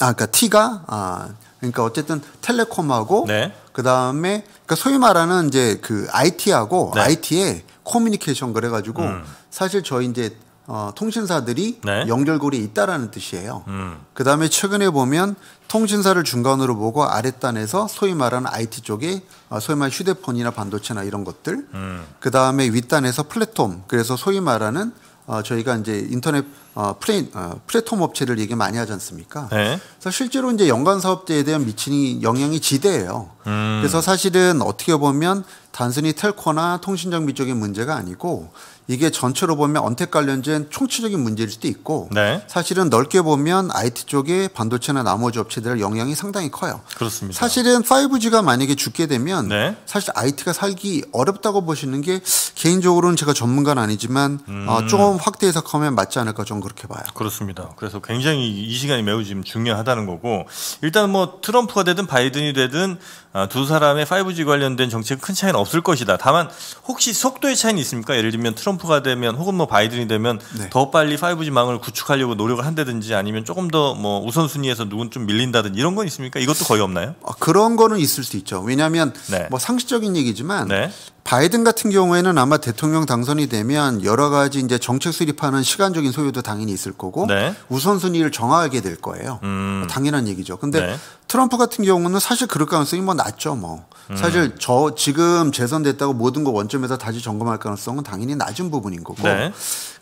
아까 그러니까 T가 아 그러니까 어쨌든 텔레콤하고 네. 그다음에 그러니까 소위 말하는 이제 그 IT하고 네. IT의 커뮤니케이션 그래 가지고 음. 사실 저희 이제 어, 통신사들이 네. 연결고리에 있다라는 뜻이에요. 음. 그 다음에 최근에 보면 통신사를 중간으로 보고 아랫단에서 소위 말하는 IT 쪽에 어, 소위 말하는 휴대폰이나 반도체나 이런 것들. 음. 그 다음에 윗단에서 플랫폼. 그래서 소위 말하는 어, 저희가 이제 인터넷 어, 프레 어, 플랫폼 업체를 얘기 많이 하지 않습니까? 네. 그래서 실제로 이제 연관 사업대에 대한 미치는 영향이 지대해요. 음. 그래서 사실은 어떻게 보면 단순히 텔코나 통신 장비 쪽의 문제가 아니고 이게 전체로 보면 언택 관련된 총체적인 문제일 수도 있고 네. 사실은 넓게 보면 IT 쪽에 반도체나 나머지 업체들 의 영향이 상당히 커요. 그렇습니다. 사실은 5G가 만약에 죽게 되면 네. 사실 IT가 살기 어렵다고 보시는 게 개인적으로는 제가 전문가는 아니지만 음. 어, 조금 확대해서 하면 맞지 않을까 좀 그렇게 봐요. 그렇습니다. 그래서 굉장히 이 시간이 매우 지금 중요하다는 거고 일단 뭐 트럼프가 되든 바이든이 되든 아, 두 사람의 5G 관련된 정책은 큰 차이는 없을 것이다. 다만 혹시 속도의 차이는 있습니까? 예를 들면 트럼프가 되면 혹은 뭐 바이든이 되면 네. 더 빨리 5G 망을 구축하려고 노력을 한다든지 아니면 조금 더 뭐 우선순위에서 누군 좀 밀린다든지 이런 건 있습니까? 이것도 거의 없나요? 아, 그런 거는 있을 수 있죠. 왜냐하면 네. 뭐 상식적인 얘기지만 네. 바이든 같은 경우에는 아마 대통령 당선이 되면 여러 가지 이제 정책 수립하는 시간적인 소요도 당연히 있을 거고 네. 우선순위를 정하게 될 거예요. 음. 당연한 얘기죠. 근데 네. 트럼프 같은 경우는 사실 그럴 가능성이 뭐 낮죠. 뭐 음. 사실 저 지금 재선됐다고 모든 거 원점에서 다시 점검할 가능성은 당연히 낮은 부분인 거고 네.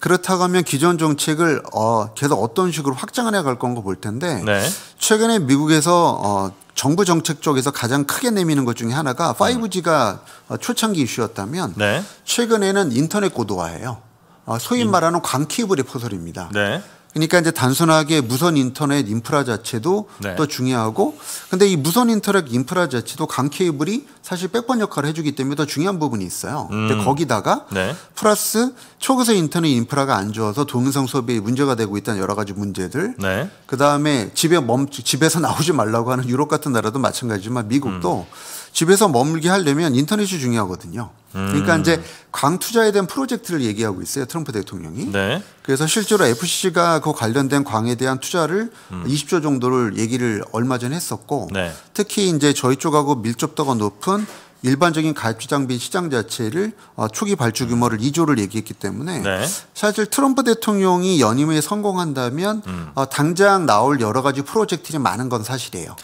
그렇다고 하면 기존 정책을 어 계속 어떤 식으로 확장을 해갈 건가 볼 텐데 네. 최근에 미국에서 어 정부 정책 쪽에서 가장 크게 내미는 것 중에 하나가 5G가 음. 어, 초창기 이슈였다면 네. 최근에는 인터넷 고도화예요. 어, 소위 말하는 광케이블의 포설입니다. 네. 그러니까 이제 단순하게 무선 인터넷 인프라 자체도 네. 더 중요하고 근데 이 무선 인터넷 인프라 자체도 강 케이블이 사실 백번 역할을 해주기 때문에 더 중요한 부분이 있어요. 음. 근데 거기다가 네. 플러스 초고세 인터넷 인프라가 안 좋아서 동영상 소비에 문제가 되고 있다는 여러 가지 문제들. 네. 그 다음에 집에 멈 집에서 나오지 말라고 하는 유럽 같은 나라도 마찬가지지만 미국도 음. 집에서 머물게 하려면 인터넷이 중요하거든요. 그러니까 음. 그러니까 이제 광 투자에 대한 프로젝트를 얘기하고 있어요. 트럼프 대통령이. 네. 그래서 실제로 FC가 그 관련된 광에 대한 투자를 음. 20조 정도를 얘기를 얼마 전에 했었고 네. 특히 이제 저희 쪽하고 밀접도가 높은 일반적인 가입주장비 시장 자체를 어, 초기 발주 규모를 2조를 얘기했기 때문에 네. 사실 트럼프 대통령이 연임에 성공한다면 음. 어, 당장 나올 여러 가지 프로젝트들이 많은 건 사실이에요.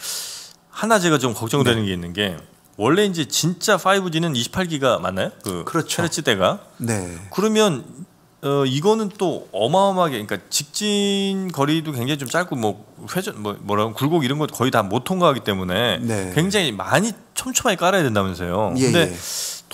하나 제가 좀 걱정되는 네. 게 있는 게 원래 이제 진짜 5G는 28기가 맞나요? 그 그렇죠. 헤르츠대가. 네. 그러면 어 이거는 또 어마어마하게 그러니까 직진 거리도 굉장히 좀 짧고 뭐 회전 뭐 뭐라고 굴곡 이런 거 거의 다 못 통과하기 때문에 네. 굉장히 많이 촘촘하게 깔아야 된다면서요. 예, 근데 예.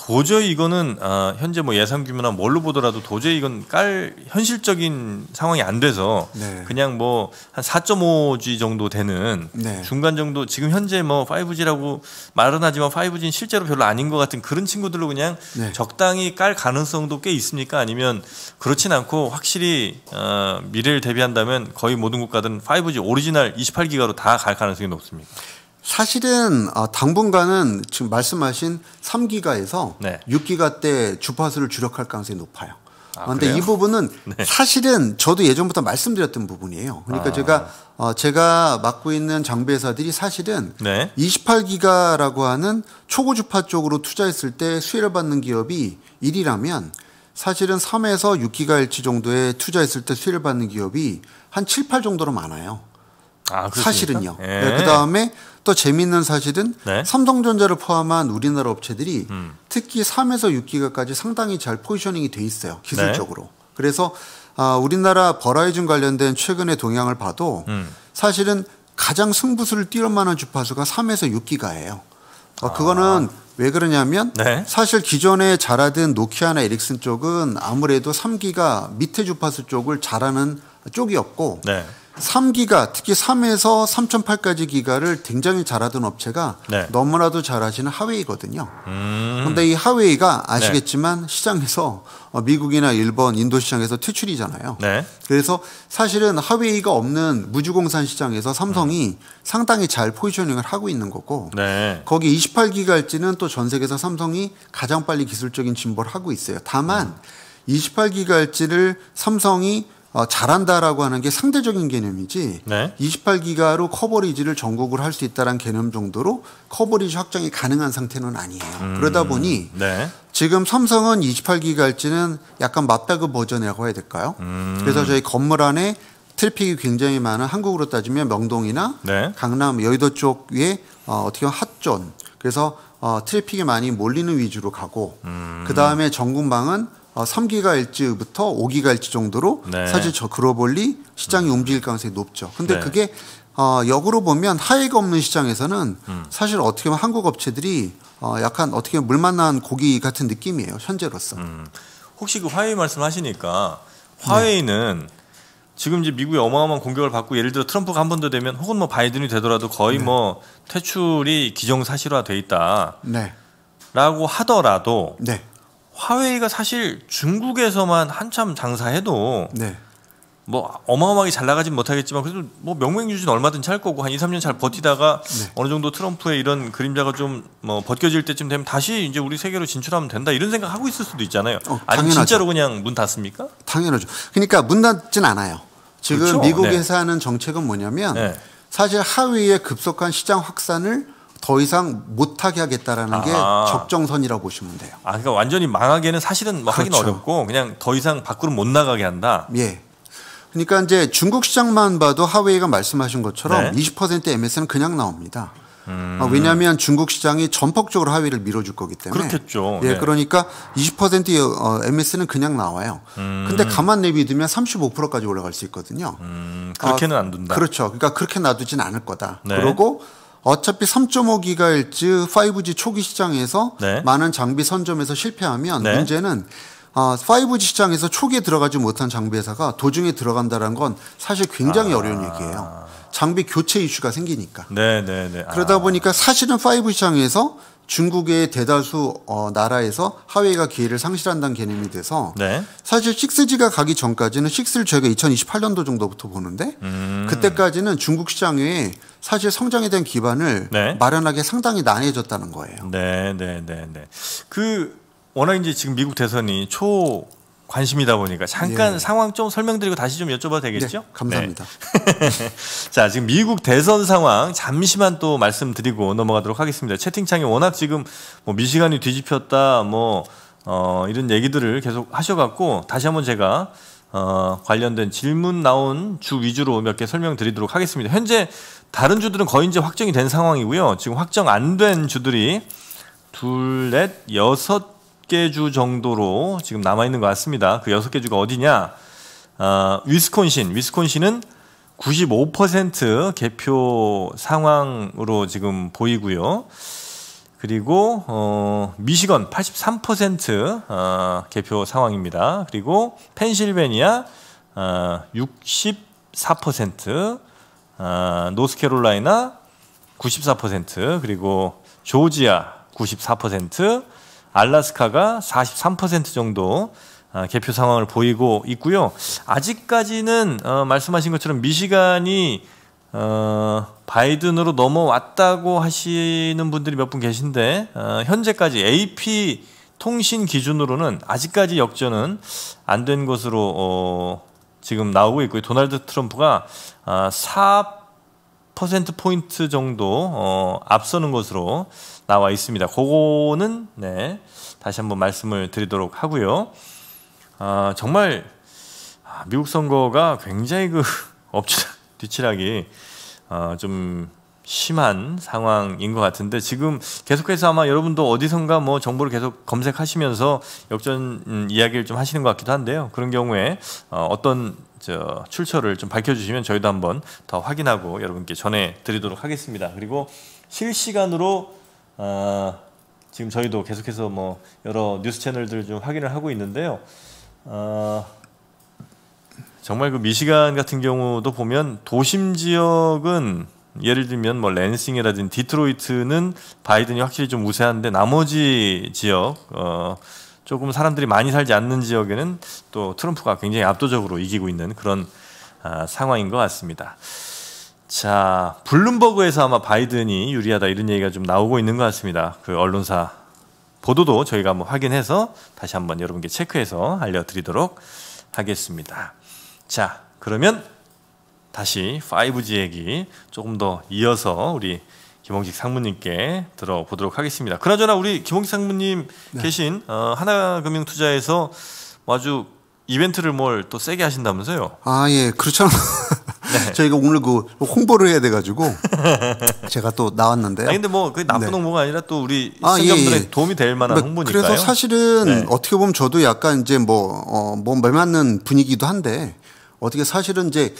도저히 이거는 아, 현재 뭐 예산 규모나 뭘로 보더라도 도저히 이건 깔 현실적인 상황이 안 돼서 네. 그냥 뭐 한 4.5G 정도 되는 네. 중간 정도 지금 현재 뭐 5G라고 말은 하지만 5G는 실제로 별로 아닌 것 같은 그런 친구들로 그냥 네. 적당히 깔 가능성도 꽤 있습니까? 아니면 그렇진 않고 확실히 어, 미래를 대비한다면 거의 모든 국가들은 5G 오리지널 28기가로 다 갈 가능성이 높습니다 사실은 아, 당분간은 지금 말씀하신 3기가에서 네. 6기가 때 주파수를 주력할 가능성이 높아요. 아, 그런데 그이 부분은 네. 사실은 저도 예전부터 말씀드렸던 부분이에요. 그러니까 아. 제가 어, 제가 맡고 있는 장비 회사들이 사실은 네. 28기가라고 하는 초고 주파 쪽으로 투자했을 때 수혜를 받는 기업이 1이라면 사실은 3에서 6기가일치 정도에 투자했을 때 수혜를 받는 기업이 한 7, 8 정도로 많아요. 아, 사실은요. 예. 네, 그 다음에 또 재미있는 사실은 네. 삼성전자를 포함한 우리나라 업체들이 음. 특히 3에서 6기가까지 상당히 잘 포지셔닝이 돼 있어요. 네. 기술적으로. 네. 그래서 아, 우리나라 버라이즌 관련된 최근의 동향을 봐도 음. 사실은 가장 승부수를 띄울 만한 주파수가 3에서 6기가예요. 어, 그거는 아. 왜 그러냐면 네. 사실 기존에 잘하던 노키아나 에릭슨 쪽은 아무래도 3기가 밑에 주파수 쪽을 잘하는 쪽이 었고 네. 3기가 특히 3에서 3.8까지 기가를 굉장히 잘하던 업체가 네. 너무나도 잘하시는 하웨이거든요. 그런데 음. 이 하웨이가 아시겠지만 네. 시장에서 어, 미국이나 일본, 인도 시장에서 퇴출이잖아요. 네. 그래서 사실은 하웨이가 없는 무주공산 시장에서 삼성이 음. 상당히 잘 포지셔닝을 하고 있는 거고 네. 거기 28기가일지는 또 전 세계에서 삼성이 가장 빨리 기술적인 진보를 하고 있어요. 다만 음. 28기가일지를 삼성이 어, 잘한다라고 하는 게 상대적인 개념이지 네. 28기가로 커버리지를 전국으로 할 수 있다는 개념 정도로 커버리지 확장이 가능한 상태는 아니에요. 음, 그러다 보니 네. 지금 삼성은 28기가 일지는 약간 맞배그 버전이라고 해야 될까요? 음. 그래서 저희 건물 안에 트래픽이 굉장히 많은 한국으로 따지면 명동이나 네. 강남 여의도 쪽 위에 어, 어떻게 보면 핫존 그래서 어, 트래픽이 많이 몰리는 위주로 가고 음. 그 다음에 전국망은 어, 3기가일지부터5기가일지 정도로 네. 사실 저 글로벌리 시장이 음. 움직일 가능성이 높죠. 근데 네. 그게 어, 역으로 보면 하이가 없는 시장에서는 음. 사실 어떻게 보면 한국 업체들이 어, 약간 어떻게 보면 물 만난 고기 같은 느낌이에요. 현재로서. 음. 혹시 그 화웨이 말씀하시니까 화웨이는 네. 지금 이제 미국의 어마어마한 공격을 받고 예를 들어 트럼프가 한 번 더 되면 혹은 뭐 바이든이 되더라도 거의 네. 뭐 퇴출이 기정사실화 돼 있다. 네. 라고 하더라도 네. 화웨이가 사실 중국에서만 한참 장사해도 네. 뭐 어마어마하게 잘 나가진 못하겠지만 그래도 뭐 명맥 유지는 얼마든지 할 거고 한 2, 3년 잘 버티다가 네. 어느 정도 트럼프의 이런 그림자가 좀 뭐 벗겨질 때쯤 되면 다시 이제 우리 세계로 진출하면 된다 이런 생각 하고 있을 수도 있잖아요. 어, 아니 진짜로 그냥 문 닫습니까? 당연하죠. 그러니까 문 닫진 않아요. 지금 그렇죠? 미국에서 네. 하는 정책은 뭐냐면 네. 사실 하위의 급속한 시장 확산을 더 이상 못하게 하겠다라는 아. 게 적정선이라고 보시면 돼요. 아, 그러니까 완전히 망하게는 사실은 뭐 그렇죠. 하긴 어렵고 그냥 더 이상 밖으로 못 나가게 한다. 예. 그러니까 이제 중국 시장만 봐도 하웨이가 말씀하신 것처럼 네. 20% MS는 그냥 나옵니다. 음. 아, 왜냐하면 중국 시장이 전폭적으로 하위를 밀어줄 거기 때문에 그렇겠죠. 예, 네. 그러니까 20% 어, MS는 그냥 나와요. 음. 근데 가만 내비두면 35%까지 올라갈 수 있거든요. 음. 그렇게는 아, 안 둔다. 그렇죠. 그러니까 그렇게 놔두진 않을 거다. 네. 그러고 어차피 3.5기가헬츠 5G 초기 시장에서 네. 많은 장비 선점에서 실패하면 네. 문제는 5G 아, 시장에서 초기에 들어가지 못한 장비 회사가 도중에 들어간다는 건 사실 굉장히 아. 어려운 얘기예요. 장비 교체 이슈가 생기니까. 네, 네, 네. 그러다 아. 보니까 사실은 5G 시장에서 중국의 대다수 어, 나라에서 하웨이가 기회를 상실한다는 개념이 돼서 네. 사실 6G가 가기 전까지는 6를 저희가 2028년도 정도부터 보는데 음. 그때까지는 중국 시장에 사실 성장에 대한 기반을 네. 마련하기 상당히 난해졌다는 거예요. 네, 네, 네, 네. 그 워낙 이제 지금 미국 대선이 초 관심이다 보니까 잠깐 네. 상황 좀 설명드리고 다시 좀 여쭤봐도 네, 되겠죠? 네, 감사합니다. 네. 자, 지금 미국 대선 상황 잠시만 또 말씀드리고 넘어가도록 하겠습니다. 채팅창에 워낙 지금 뭐 미시간이 뒤집혔다 뭐 어, 이런 얘기들을 계속 하셔갖고 다시 한번 제가 어, 관련된 질문 나온 주 위주로 몇 개 설명드리도록 하겠습니다. 현재 다른 주들은 거의 이제 확정이 된 상황이고요. 지금 확정 안 된 주들이 둘, 넷, 여섯 개 주 정도로 지금 남아 있는 것 같습니다. 그 여섯 개 주가 어디냐? 어, 위스콘신. 위스콘신은 95% 개표 상황으로 지금 보이고요. 그리고 어, 미시건 83% 어, 아, 개표 상황입니다. 그리고 펜실베니아 어, 아, 64% 아, 노스캐롤라이나 94% 그리고 조지아 94% 알라스카가 43% 정도 아, 개표 상황을 보이고 있고요. 아직까지는 어, 말씀하신 것처럼 미시간이 어, 바이든으로 넘어왔다고 하시는 분들이 몇 분 계신데 어, 현재까지 AP 통신 기준으로는 아직까지 역전은 안 된 것으로 어, 지금 나오고 있고요. 도널드 트럼프가 4% 아, 포인트 정도 어, 앞서는 것으로 나와 있습니다. 그거는 네, 다시 한번 말씀을 드리도록 하고요. 아, 정말 아, 미국 선거가 굉장히 그 엎치락 뒤치락이 어, 좀 심한 상황인 것 같은데 지금 계속해서 아마 여러분도 어디선가 뭐 정보를 계속 검색하시면서 역전 음, 이야기를 좀 하시는 것 같기도 한데요. 그런 경우에 어, 어떤 출처를 좀 밝혀주시면 저희도 한번 더 확인하고 여러분께 전해드리도록 하겠습니다. 그리고 실시간으로 어, 지금 저희도 계속해서 뭐 여러 뉴스 채널들 좀 확인을 하고 있는데요. 어, 정말 그 미시간 같은 경우도 보면 도심 지역은 예를 들면 뭐 랜싱이라든지 디트로이트는 바이든이 확실히 좀 우세한데 나머지 지역 어 조금 사람들이 많이 살지 않는 지역에는 또 트럼프가 굉장히 압도적으로 이기고 있는 그런 아, 상황인 것 같습니다. 자, 블룸버그에서 아마 바이든이 유리하다 이런 얘기가 좀 나오고 있는 것 같습니다. 그 언론사 보도도 저희가 한번 확인해서 다시 한번 여러분께 체크해서 알려드리도록 하겠습니다. 자, 그러면 다시 5G 얘기 조금 더 이어서 우리 김홍식 상무님께 들어보도록 하겠습니다. 그나저나 우리 김홍식 상무님 네. 계신 어, 하나금융투자에서 뭐 아주 이벤트를 뭘 또 세게 하신다면서요? 아 예, 그렇죠. 네. 저희가 오늘 그 홍보를 해야 돼가지고 제가 또 나왔는데요. 아 근데 뭐 그 나쁜 네. 홍보가 아니라 또 우리 시청자분들의 아, 예, 예. 도움이 될 만한 그러니까 홍보니까 그래서 사실은 네. 어떻게 보면 저도 약간 이제 뭐어뭐 뭐, 어, 뭐 맞는 분위기도 한데 어떻게 사실은 이제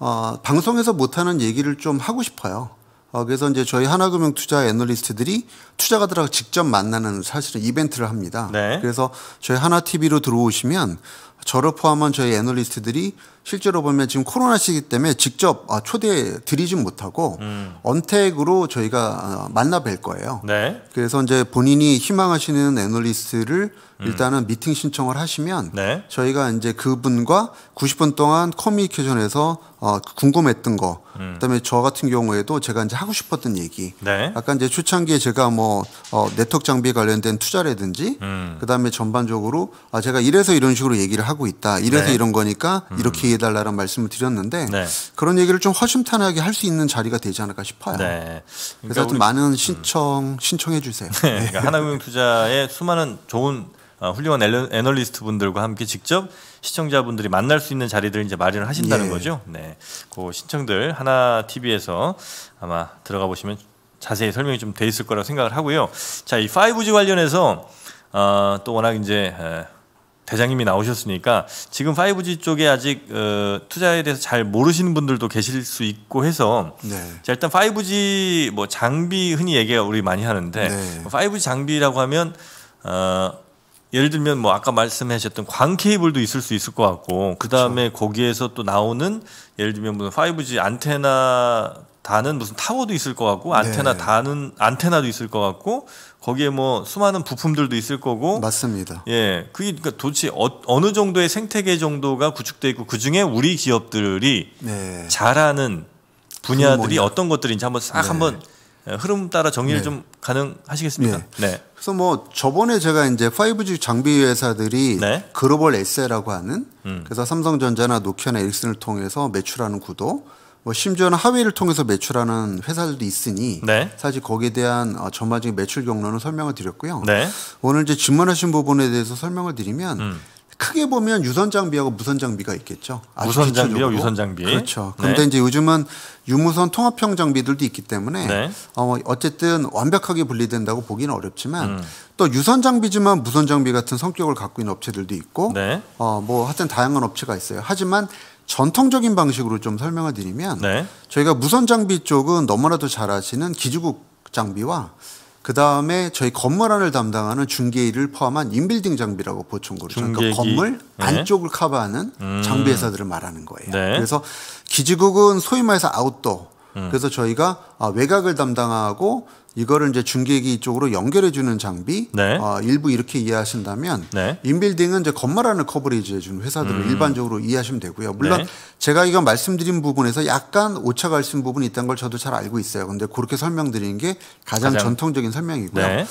어, 방송에서 못하는 얘기를 좀 하고 싶어요. 어, 그래서 이제 저희 하나금융 투자 애널리스트들이 투자가들하고 직접 만나는 사실은 이벤트를 합니다. 네. 그래서 저희 하나TV로 들어오시면 저를 포함한 저희 애널리스트들이 실제로 보면 지금 코로나 시기 때문에 직접 아, 초대 드리지 못하고 음. 언택으로 저희가 아, 만나 뵐 거예요. 네. 그래서 이제 본인이 희망하시는 애널리스트를 음. 일단은 미팅 신청을 하시면 네. 저희가 이제 그분과 90분 동안 커뮤니케이션에서 어, 궁금했던 거, 음. 그다음에 저 같은 경우에도 제가 이제 하고 싶었던 얘기, 네. 아까 이제 초창기에 제가 뭐 어, 네트워크 장비 관련된 투자라든지, 음. 그다음에 전반적으로 아 제가 이래서 이런 식으로 얘기를 하고 있다. 이래서 네. 이런 거니까 음. 이렇게 해달라는 말씀을 드렸는데 네. 그런 얘기를 좀 허심탄회하게 할 수 있는 자리가 되지 않을까 싶어요. 네. 그러니까 그래서 우리, 많은 음. 신청 음. 신청해 주세요. 네. 그러니까 하나금융투자의 수많은 좋은 어, 훌륭한 애널리스트 분들과 함께 직접 시청자분들이 만날 수 있는 자리들을 이제 마련을 하신다는 예. 거죠. 네, 그 신청들 하나 TV에서 아마 들어가 보시면 자세히 설명이 좀 돼 있을 거라고 생각을 하고요. 자, 이 5G 관련해서 어, 또 워낙 이제 에, 대장님이 나오셨으니까 지금 5G 쪽에 아직 어, 투자에 대해서 잘 모르시는 분들도 계실 수 있고 해서 네. 자, 일단 5G 뭐 장비 흔히 얘기 우리 많이 하는데 네. 5G 뭐 장비라고 하면 어, 예를 들면 뭐 아까 말씀하셨던 광 케이블도 있을 수 있을 것 같고 그다음에 거기에서 또 나오는 예를 들면 무슨 5G 안테나 다는 무슨 타워도 있을 것 같고 네. 안테나 네. 다는 안테나도 있을 것 같고 거기에 뭐 수많은 부품들도 있을 거고 맞습니다. 예, 그게 그러니까 도대체 어, 느 정도의 생태계 정도가 구축돼 있고 그 중에 우리 기업들이 네. 잘하는 분야들이 어떤 것들인지 한번 싹 네. 한번 예, 흐름 따라 정리를 네. 좀 가능하시겠습니까? 네. 네. 그래서 뭐 저번에 제가 이제 5G 장비 회사들이 네. 글로벌 에세라고 하는 음. 그래서 삼성전자나 노키아나 일슨을 통해서 매출하는 구도 뭐 심지어는 하위를 통해서 매출하는 회사들도 있으니 네. 사실 거기에 대한 어, 전반적인 매출 경로는 설명을 드렸고요. 네. 오늘 이제 질문하신 부분에 대해서 설명을 드리면 음. 크게 보면 유선 장비하고 무선 장비가 있겠죠. 무선 장비와 유선 장비. 그렇죠. 그런데 네. 이제 요즘은 유무선 통합형 장비들도 있기 때문에 네. 어, 뭐 어쨌든 완벽하게 분리된다고 보기는 어렵지만 음. 또 유선 장비지만 무선 장비 같은 성격을 갖고 있는 업체들도 있고 네. 어, 뭐 하여튼 다양한 업체가 있어요. 하지만 전통적인 방식으로 좀 설명을 드리면 네. 저희가 무선 장비 쪽은 너무나도 잘 아시는 기지국 장비와 그 다음에 저희 건물 안을 담당하는 중계일을 포함한 인빌딩 장비라고 보충 그러죠. 그러니까 건물 네. 안쪽을 커버하는 음. 장비 회사들을 말하는 거예요. 네. 그래서 기지국은 소위 말해서 아웃도어. 음. 그래서 저희가 아, 외곽을 담당하고 이거를 이제 중계기 쪽으로 연결해 주는 장비 네. 어, 일부 이렇게 이해하신다면 네. 인빌딩은 이제 건물안을 커버리지 해주는 회사들을 음. 일반적으로 이해하시면 되고요. 물론 네. 제가 이거 말씀드린 부분에서 약간 오차가 있는 부분이 있다는 걸 저도 잘 알고 있어요. 그런데 그렇게 설명드리는 게 가장, 가장. 전통적인 설명이고요. 네.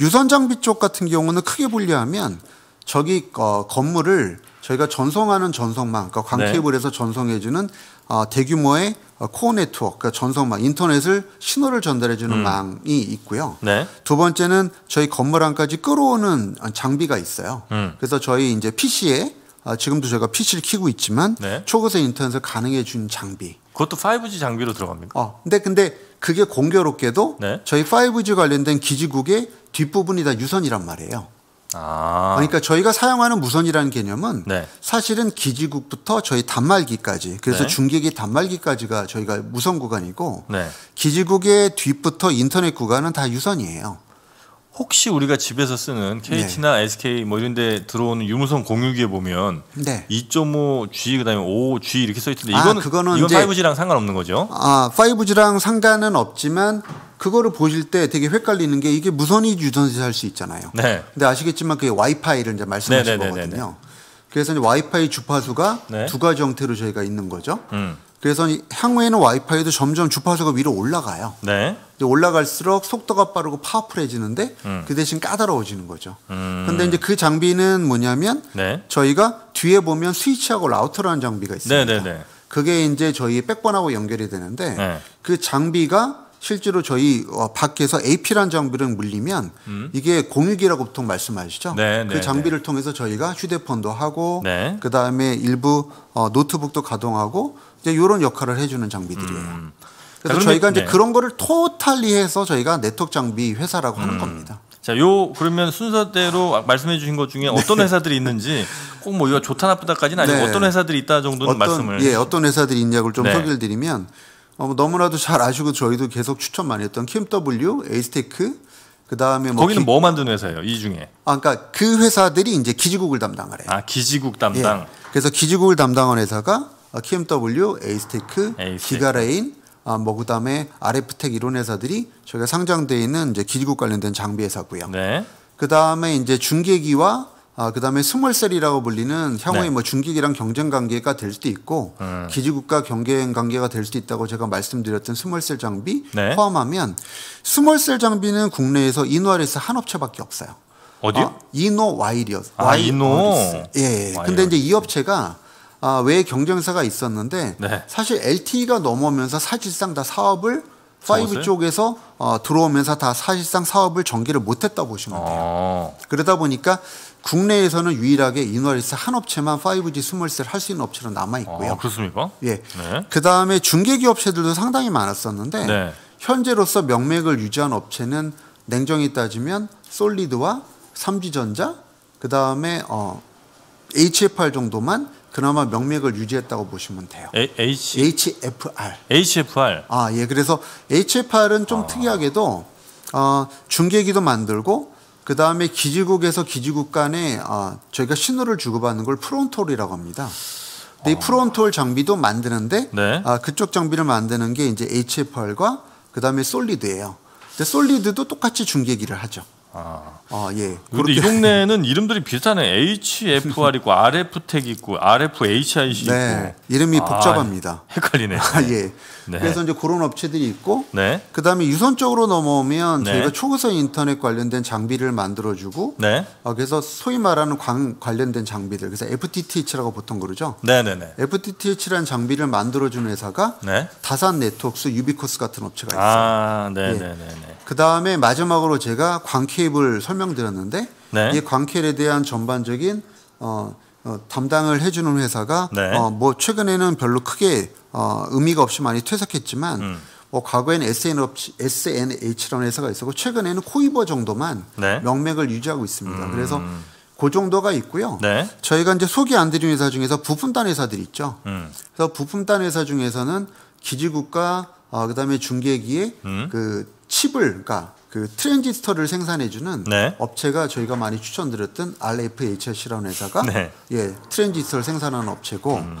유선 장비 쪽 같은 경우는 크게 분리하면 저기 어, 건물을 저희가 전송하는 전송망, 그러니까 광케이블에서 네. 전송해주는 어, 대규모의 어, 코어 네트워크, 그러니까 전송망, 인터넷을 신호를 전달해주는 음. 망이 있고요. 네. 두 번째는 저희 건물 안까지 끌어오는 장비가 있어요. 음. 그래서 저희 이제 PC에 어, 지금도 제가 PC를 키고 있지만 네. 초고속 인터넷을 가능해 준 장비. 그것도 5G 장비로 들어갑니까? 어, 근데 근데 그게 공교롭게도 네. 저희 5G 관련된 기지국의 뒷부분이 다 유선이란 말이에요. 아. 그러니까 저희가 사용하는 무선이라는 개념은 네. 사실은 기지국부터 저희 단말기까지 그래서 네. 중계기 단말기까지가 저희가 무선 구간이고 네. 기지국의 뒷부터 인터넷 구간은 다 유선이에요. 혹시 우리가 집에서 쓰는 KT나 네. SK 뭐 이런 데 들어오는 유무선 공유기에 보면 네. 2.5G 그다음에 5G 이렇게 써 있던데 아, 이거는 아, 그거는 이건 5G랑 상관없는 거죠? 아, 5G랑 상관은 없지만 그거를 보실 때 되게 헷갈리는 게 이게 무선이 유선지 할수 있잖아요. 네. 근데 아시겠지만 그게 와이파이를 이제 말씀하신 네네 네, 네, 네, 거거든요. 그래서 이제 와이파이 주파수가 네. 두 가지 형태로 저희가 있는 거죠. 음. 그래서 향후에는 와이파이도 점점 주파수가 위로 올라가요. 네. 근데 올라갈수록 속도가 빠르고 파워풀해지는데 음. 그 대신 까다로워지는 거죠. 그런데 음. 이제 그 장비는 뭐냐면 네. 저희가 뒤에 보면 스위치하고 라우터라는 장비가 있습니다. 네네네. 네, 네. 그게 이제 저희 백번하고 연결이 되는데 네. 그 장비가 실제로 저희 어, 밖에서 AP라는 장비를 물리면 음. 이게 공유기라고 보통 말씀하시죠. 네, 그 네, 네. 장비를 네. 통해서 저희가 휴대폰도 하고 그다음에 일부 어, 노트북도 가동하고 이제 이런 역할을 해주는 장비들이에요. 음. 그래서 그 저희가 이제 네. 그런 거를 토탈리해서 저희가 네트워크 장비 회사라고 하는 음. 겁니다. 자, 요 그러면 순서대로 아, 말씀해 주신 것 중에 네. 어떤 네. 회사들이 있는지 꼭 뭐 이거 좋다 나쁘다까지는 아니고 네. 어떤 회사들이 있다 정도는 어떤, 말씀을 예, 어떤 회사들이 있냐고를 좀 네. 소개를 드리면 어, 뭐 너무나도 잘 아시고 저희도 계속 추천 많이 했던 KMW, 에이스테크 그다음에 뭐 거기는 기... 뭐 만드는 회사예요? 이 중에. 아 그러니까 그 회사들이 이제 기지국을 담당을 해요. 아, 기지국 담당. 예. 그래서 기지국을 담당한 회사가 아, KMW, 에이스테크, 기가레인, 아, 뭐 그다음에 아레프텍 이론 회사들이 저희가 상장되어 있는 이제 기구 관련된 장비 회사고요. 네. 그다음에 이제 중계기와 아, 그다음에 스몰셀이라고 불리는 향후에 네. 뭐중계기랑 경쟁 관계가 될 수도 있고 음. 기지국과 경쟁 관계가 될 수도 있다고 제가 말씀드렸던 스몰셀 장비 네. 포함하면 스몰셀 장비는 국내에서 이노아리스 한 업체밖에 없어요. 어디요? 어, 아, 이노 와이리어스. 아, 이노 예. 와이리어스. 예. 근데 이제 이 업체가 아, 외 경쟁사가 있었는데 네. 사실 LTE가 넘어오면서 사실상 다 사업을 5G 쪽에서 어, 들어오면서 다 사실상 사업을 전개를 못했다 보시면 돼요. 어. 그러다 보니까 국내에서는 유일하게 이너리스 한 업체만 5G 스몰셀 할수 있는 업체로 남아 있고요. 아, 그렇습니까? 예. 네. 그 다음에 중개기업체들도 상당히 많았었는데 네. 현재로서 명맥을 유지한 업체는 냉정히 따지면 솔리드와 삼지전자 그 다음에 어, HFR 정도만 그나마 명맥을 유지했다고 보시면 돼요. H, HFR. HFR. 아, 예. 그래서 HFR은 좀 아. 특이하게도 어, 중계기도 만들고 그 다음에 기지국에서 기지국 간에 어, 저희가 신호를 주고받는 걸 프론톨이라고 합니다. 근데 어. 이 프론톨 장비도 만드는데 네. 아, 그쪽 장비를 만드는 게 이제 HFR과 그 다음에 솔리드예요. 근데 솔리드도 똑같이 중계기를 하죠. 아, 아 예. 그런데 이 동네는 이름들이 비슷하네. HFR 있고 RF텍 있고 RFHIC 있고. 네, 이름이 아, 복잡합니다. 헷갈리네. 아, 예. 네. 그래서 이제 그런 업체들이 있고, 네. 그 다음에 유선 쪽으로 넘어오면 네. 저희가 초고성 인터넷 관련된 장비를 만들어주고, 네. 어, 그래서 소위 말하는 광 관련된 장비들, 그래서 FTTH라고 보통 그러죠. 네네네. FTTH라는 장비를 만들어준 회사가 네. 다산 네트웍스, 유비코스 같은 업체가 있어요. 아, 네네네. 예. 네, 네, 네. 그 다음에 마지막으로 제가 광 광케이블 설명드렸는데 네. 이광케에 대한 전반적인 어, 어, 담당을 해주는 회사가 네. 어, 뭐 최근에는 별로 크게 어, 의미가 없이 많이 퇴색했지만 음. 뭐 과거엔 SNH, SNH라는 회사가 있었고 최근에는 코이버 정도만 네. 명맥을 유지하고 있습니다. 음. 그래서 그 정도가 있고요. 네. 저희가 이제 소개 안 드린 회사 중에서 부품단 회사들 있죠. 음. 그래서 부품단 회사 중에서는 기지국과 어, 그다음에 중계기에 음. 그 칩을 그러니까 그 트랜지스터를 생산해주는 네. 업체가 저희가 많이 추천드렸던 RFHS라는 회사가 네. 예 트랜지스터를 생산하는 업체고 음.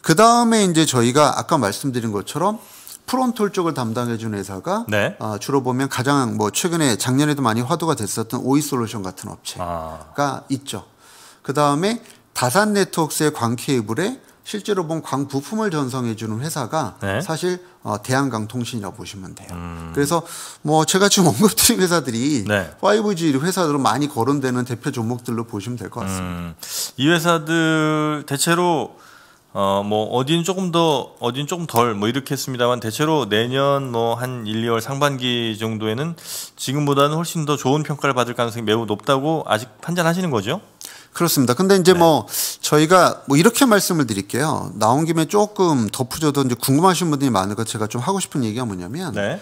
그 다음에 이제 저희가 아까 말씀드린 것처럼 프론톨 쪽을 담당해주는 회사가 네. 어, 주로 보면 가장 뭐 최근에 작년에도 많이 화두가 됐었던 오이솔루션 같은 아. 업체가 아. 있죠. 그 다음에 다산 네트웍스의 광 케이블에 실제로 본 광 부품을 전송해주는 회사가 네? 사실 어, 대한강통신이라고 보시면 돼요. 음. 그래서 뭐 제가 지금 언급드린 회사들이 네. 5G 회사들로 많이 거론되는 대표 종목들로 보시면 될 것 같습니다. 음. 이 회사들 대체로 어, 뭐, 어딘 조금 더, 어딘 조금 덜, 뭐, 이렇게 했습니다만, 대체로 내년 뭐, 한 1, 2월 상반기 정도에는 지금보다는 훨씬 더 좋은 평가를 받을 가능성이 매우 높다고 아직 판단하시는 거죠? 그렇습니다. 근데 이제 네. 뭐 저희가 뭐 이렇게 말씀을 드릴게요. 나온 김에 조금 덧붙여도 궁금하신 분들이 많은 것 제가 좀 하고 싶은 얘기가 뭐냐면 네.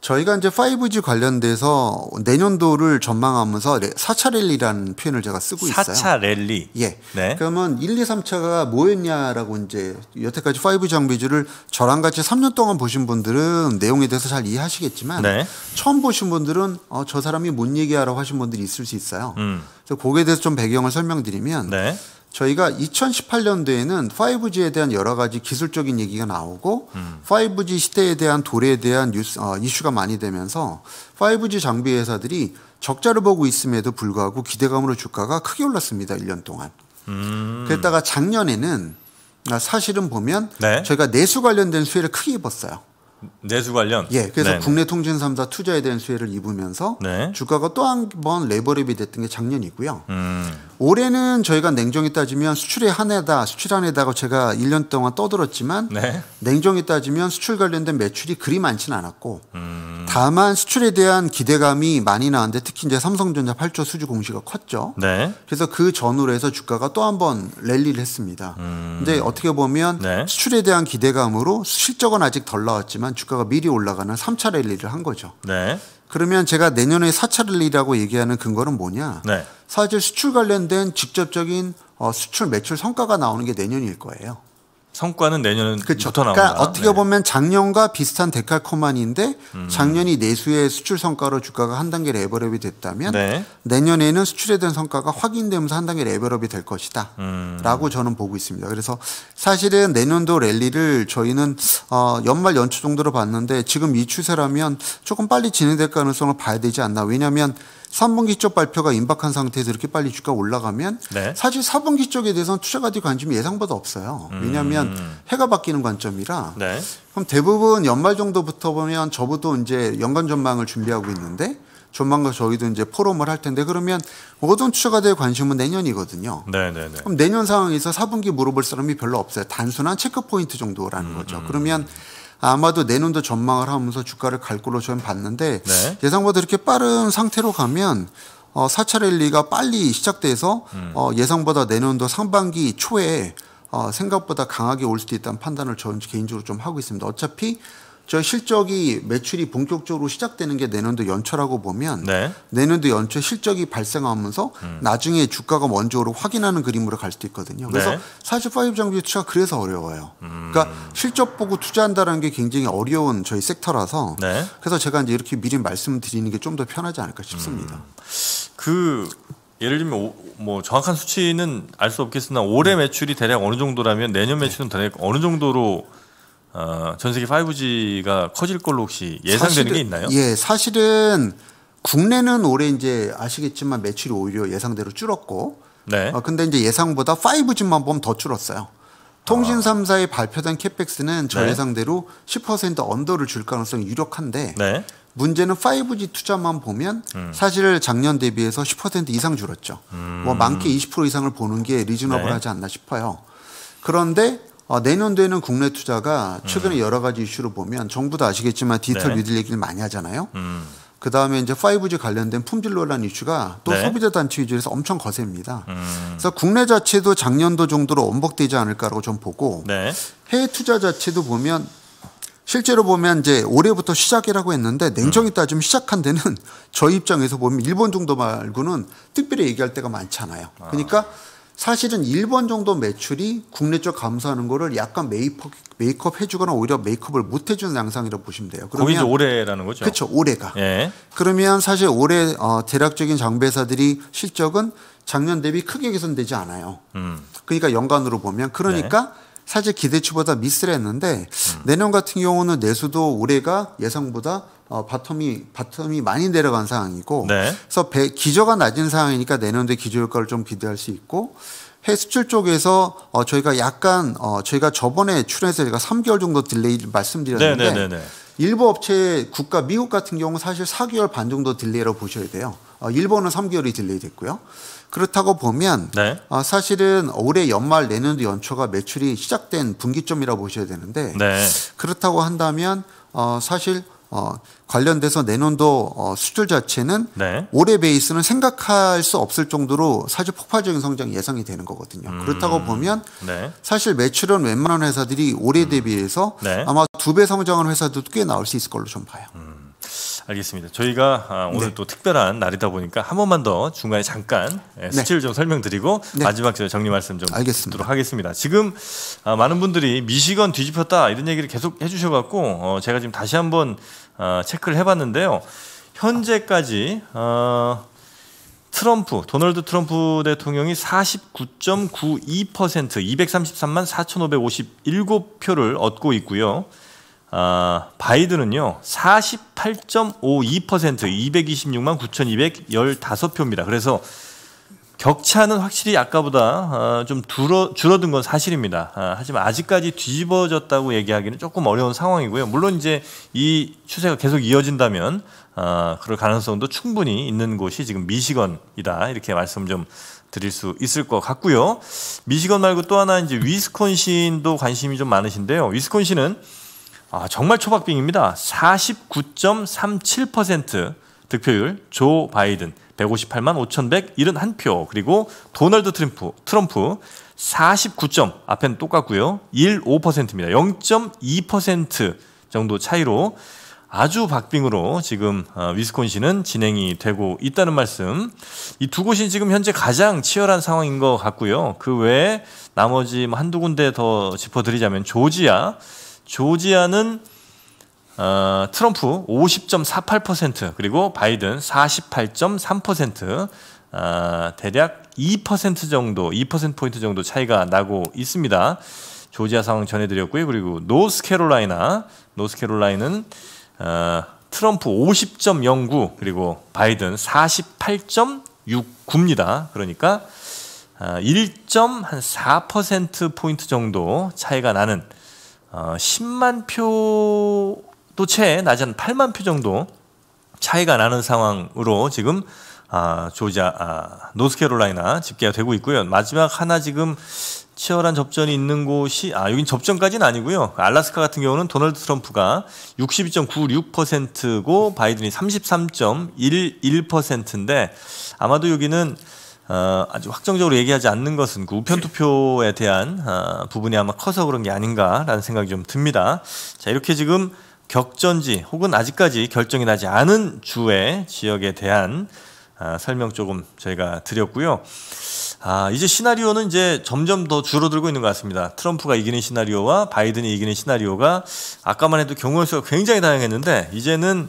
저희가 이제 5G 관련돼서 내년도를 전망하면서 4차 랠리라는 표현을 제가 쓰고 있어요. 4차 랠리. 예. 네. 그러면 1, 2, 3차가 뭐였냐라고 이제 여태까지 5G 장비주를 저랑 같이 3년 동안 보신 분들은 내용에 대해서 잘 이해하시겠지만 네. 처음 보신 분들은 어, 저 사람이 뭔 얘기하라고 하신 분들이 있을 수 있어요. 음. 그래서 거기에 대해서 좀 배경을 설명드리면 네. 저희가 2018년도에는 5G에 대한 여러 가지 기술적인 얘기가 나오고 음. 5G 시대에 대한 도래에 대한 뉴스, 어, 이슈가 많이 되면서 5G 장비 회사들이 적자를 보고 있음에도 불구하고 기대감으로 주가가 크게 올랐습니다. 1년 동안. 음. 그랬다가 작년에는 사실은 보면 네. 저희가 내수 관련된 수혜를 크게 입었어요. 내수 관련. 예, 그래서 네네. 국내 통신 삼사 투자에 대한 수혜를 입으면서 네. 주가가 또 한 번 레버립이 됐던 게 작년이고요. 음. 올해는 저희가 냉정히 따지면 수출의 한 해다, 수출 한해다가 제가 1년 동안 떠들었지만 네. 냉정히 따지면 수출 관련된 매출이 그리 많지는 않았고 음. 다만 수출에 대한 기대감이 많이 나왔는데 특히 이제 삼성전자 8조 수주 공시가 컸죠. 네. 그래서 그 전후로 해서 주가가 또 한 번 랠리를 했습니다. 음. 근데 어떻게 보면 네. 수출에 대한 기대감으로 실적은 아직 덜 나왔지만 올라가 주가가 미리 올라가는 3차 랠리를 한 거죠. 네. 그러면 제가 내년에 4차 랠리라고 얘기하는 근거는 뭐냐? 네. 사실 수출 관련된 직접적인 어, 수출 매출 성과가 나오는 게 내년일 거예요. 성과는 내년은 그렇죠. 그러니까 어떻게 네. 보면 작년과 비슷한 데칼코마니인데 음. 작년이 내수의 수출 성과로 주가가 한 단계 레벨업이 됐다면 네. 내년에는 수출에 대한 성과가 확인되면서 한 단계 레벨업이 될 것이다. 음. 라고 저는 보고 있습니다. 그래서 사실은 내년도 랠리를 저희는 어, 연말 연초 정도로 봤는데 지금 이 추세라면 조금 빨리 진행될 가능성을 봐야 되지 않나. 왜냐하면 3분기 쪽 발표가 임박한 상태에서 이렇게 빨리 주가 올라가면 네. 사실 4분기 쪽에 대해서는 투자가들 관심이 예상보다 없어요. 음. 왜냐하면 해가 바뀌는 관점이라 네. 그럼 대부분 연말 정도부터 보면 저부터 이제 연간 전망을 준비하고 있는데 전망과 저희도 이제 포럼을 할 텐데 그러면 모든 투자가들의 관심은 내년이거든요. 네네네. 네, 네. 그럼 내년 상황에서 4분기 물어볼 사람이 별로 없어요. 단순한 체크 포인트 정도라는 음. 거죠. 음. 그러면 아마도 내년도 전망을 하면서 주가를 갈 걸로 저는 봤는데 네. 예상보다 이렇게 빠른 상태로 가면 어, 4차 랠리가 빨리 시작돼서 음. 어, 예상보다 내년도 상반기 초에 어, 생각보다 강하게 올 수도 있다는 판단을 저는 개인적으로 좀 하고 있습니다. 어차피 저 실적이 매출이 본격적으로 시작되는 게 내년도 연초라고 보면 네. 내년도 연초 실적이 발생하면서 음. 나중에 주가가 먼저로 확인하는 그림으로 갈 수도 있거든요. 그래서 네. 사실 파이브 장비 투자가 그래서 어려워요. 그러니까 음. 그러니까 실적 보고 투자한다는게 굉장히 어려운 저희 섹터라서 네. 그래서 제가 이제 이렇게 미리 말씀드리는 게 좀 더 편하지 않을까 싶습니다. 음. 그 예를 들면 오, 뭐 정확한 수치는 알 수 없겠으나 올해 네. 매출이 대략 어느 정도라면 내년 네. 매출은 대략 어느 정도로 어, 전 세계 5G가 커질 걸로 혹시 예상되는 사실은, 게 있나요? 예, 사실은 국내는 올해 이제 아시겠지만 매출이 오히려 예상대로 줄었고, 네. 어, 근데 이제 예상보다 5G만 보면 더 줄었어요. 통신 3사의 아. 발표된 캐펙스는 전 네. 예상대로 네. 10% 언더를 줄 가능성이 유력한데 네. 문제는 5G 투자만 보면 음. 사실 작년 대비해서 10% 이상 줄었죠. 뭐 음. 뭐 많게 20% 이상을 보는 게 리즈너블하지 네. 않나 싶어요. 그런데 어, 내년도에는 국내 투자가 최근에 음. 여러 가지 이슈로 보면 정부도 아시겠지만 디지털 네. 위드 얘기를 많이 하잖아요. 음. 그 다음에 이제 5G 관련된 품질 논란 이슈가 또 네. 소비자 단체 위주에서 엄청 거셉니다. 음. 그래서 국내 자체도 작년도 정도로 원복되지 않을까라고 좀 보고 네. 해외 투자 자체도 보면 실제로 보면 이제 올해부터 시작이라고 했는데 냉정히 음. 따지면 시작한 데는 저희 입장에서 보면 일본 정도 말고는 특별히 얘기할 때가 많잖아요. 아. 그러니까 아. 사실은 일본 정도 매출이 국내 쪽 감소하는 거를 약간 메이크업, 메이크업 해주거나 오히려 메이크업을 못 해주는 양상이라고 보시면 돼요. 그러면 거기서 올해라는 거죠. 그렇죠. 올해가. 예. 그러면 사실 올해 어, 대략적인 장비회사들이 실적은 작년 대비 크게 개선되지 않아요. 음. 그러니까 연간으로 보면 그러니까 네. 사실 기대치보다 미스를 했는데 음. 내년 같은 경우는 내수도 올해가 예상보다 어, 바텀이 바텀이 많이 내려간 상황이고 네. 그래서 배, 기저가 낮은 상황이니까 내년도 기저 효과를 좀 기대할 수 있고 해수출 쪽에서 어, 저희가 약간 어, 저희가 저번에 출연해서 제가 3개월 정도 딜레이 말씀드렸는데 네네네네. 네, 네, 네. 일부 업체 국가 미국 같은 경우 사실 4개월 반 정도 딜레이로 보셔야 돼요. 어, 일본은 3개월이 딜레이 됐고요. 그렇다고 보면 네. 어, 사실은 올해 연말 내년도 연초가 매출이 시작된 분기점이라 고 보셔야 되는데 네. 그렇다고 한다면 어, 사실 어, 관련돼서 내년도 어, 수출 자체는 네. 올해 베이스는 생각할 수 없을 정도로 사실 폭발적인 성장이 예상이 되는 거거든요. 음. 그렇다고 보면 네. 사실 매출은 웬만한 회사들이 올해 음. 대비해서 네. 아마 두 배 성장한 회사들도 꽤 나올 수 있을 걸로 좀 봐요. 음. 알겠습니다. 저희가 아, 오늘 네. 또 특별한 날이다 보니까 한 번만 더 중간에 잠깐 수치를 예, 네. 좀 설명드리고 네. 마지막 정리 말씀 좀 알겠습니다. 듣도록 하겠습니다. 지금 아, 많은 분들이 미시건 뒤집혔다 이런 얘기를 계속 해주셔갖고 어, 제가 지금 다시 한번 아, 체크를 해봤는데요. 현재까지 어, 트럼프 도널드 트럼프 대통령이 49.92% 233만 4,557표를 얻고 있고요. 아, 바이든은요 48.52% 226만 9,215표입니다. 그래서 격차는 확실히 아까보다 어, 좀 줄어, 줄어든 건 사실입니다. 아, 하지만 아직까지 뒤집어졌다고 얘기하기는 조금 어려운 상황이고요. 물론 이제 이 추세가 계속 이어진다면 아, 그럴 가능성도 충분히 있는 곳이 지금 미시건이다 이렇게 말씀 좀 드릴 수 있을 것 같고요. 미시건 말고 또 하나 이제 위스콘신도 관심이 좀 많으신데요. 위스콘신은 아, 정말 초박빙입니다. 49.37% 득표율 조 바이든 158만 5 1 0 0 1한표 그리고 도널드 트럼프 트럼프 49점 앞에는 똑같고요. 1.5%입니다. 0.2% 정도 차이로 아주 박빙으로 지금 어, 위스콘신은 진행이 되고 있다는 말씀. 이 두 곳이 지금 현재 가장 치열한 상황인 것 같고요. 그 외에 나머지 뭐 한두 군데 더 짚어드리자면 조지아 조지아는 어, 트럼프 50.48% 그리고 바이든 48.3% 어, 대략 2% 정도 2%포인트 정도 차이가 나고 있습니다. 조지아 상황 전해드렸고요. 그리고 노스캐롤라이나 노스캐롤라이는 어, 트럼프 50.09 그리고 바이든 48.69입니다. 그러니까 1.4% 어, 포인트 정도 차이가 나는 어, 10만 표도 채 나지 않은 8만 표 정도 차이가 나는 상황으로 지금 아, 조자아 아, 노스캐롤라이나 집계가 되고 있고요. 마지막 하나 지금 치열한 접전이 있는 곳이 아 여긴 접전까지는 아니고요. 그 알라스카 같은 경우는 도널드 트럼프가 62.96%고 바이든이 33.11%인데 아마도 여기는 어, 아주 확정적으로 얘기하지 않는 것은 그 우편 네. 투표에 대한 어, 부분이 아마 커서 그런 게 아닌가라는 생각이 좀 듭니다. 자 이렇게 지금 격전지 혹은 아직까지 결정이 나지 않은 주의 지역에 대한 어, 설명 조금 저희가 드렸고요. 아, 이제 시나리오는 이제 점점 더 줄어들고 있는 것 같습니다. 트럼프가 이기는 시나리오와 바이든이 이기는 시나리오가 아까만 해도 경우의 수가 굉장히 다양했는데 이제는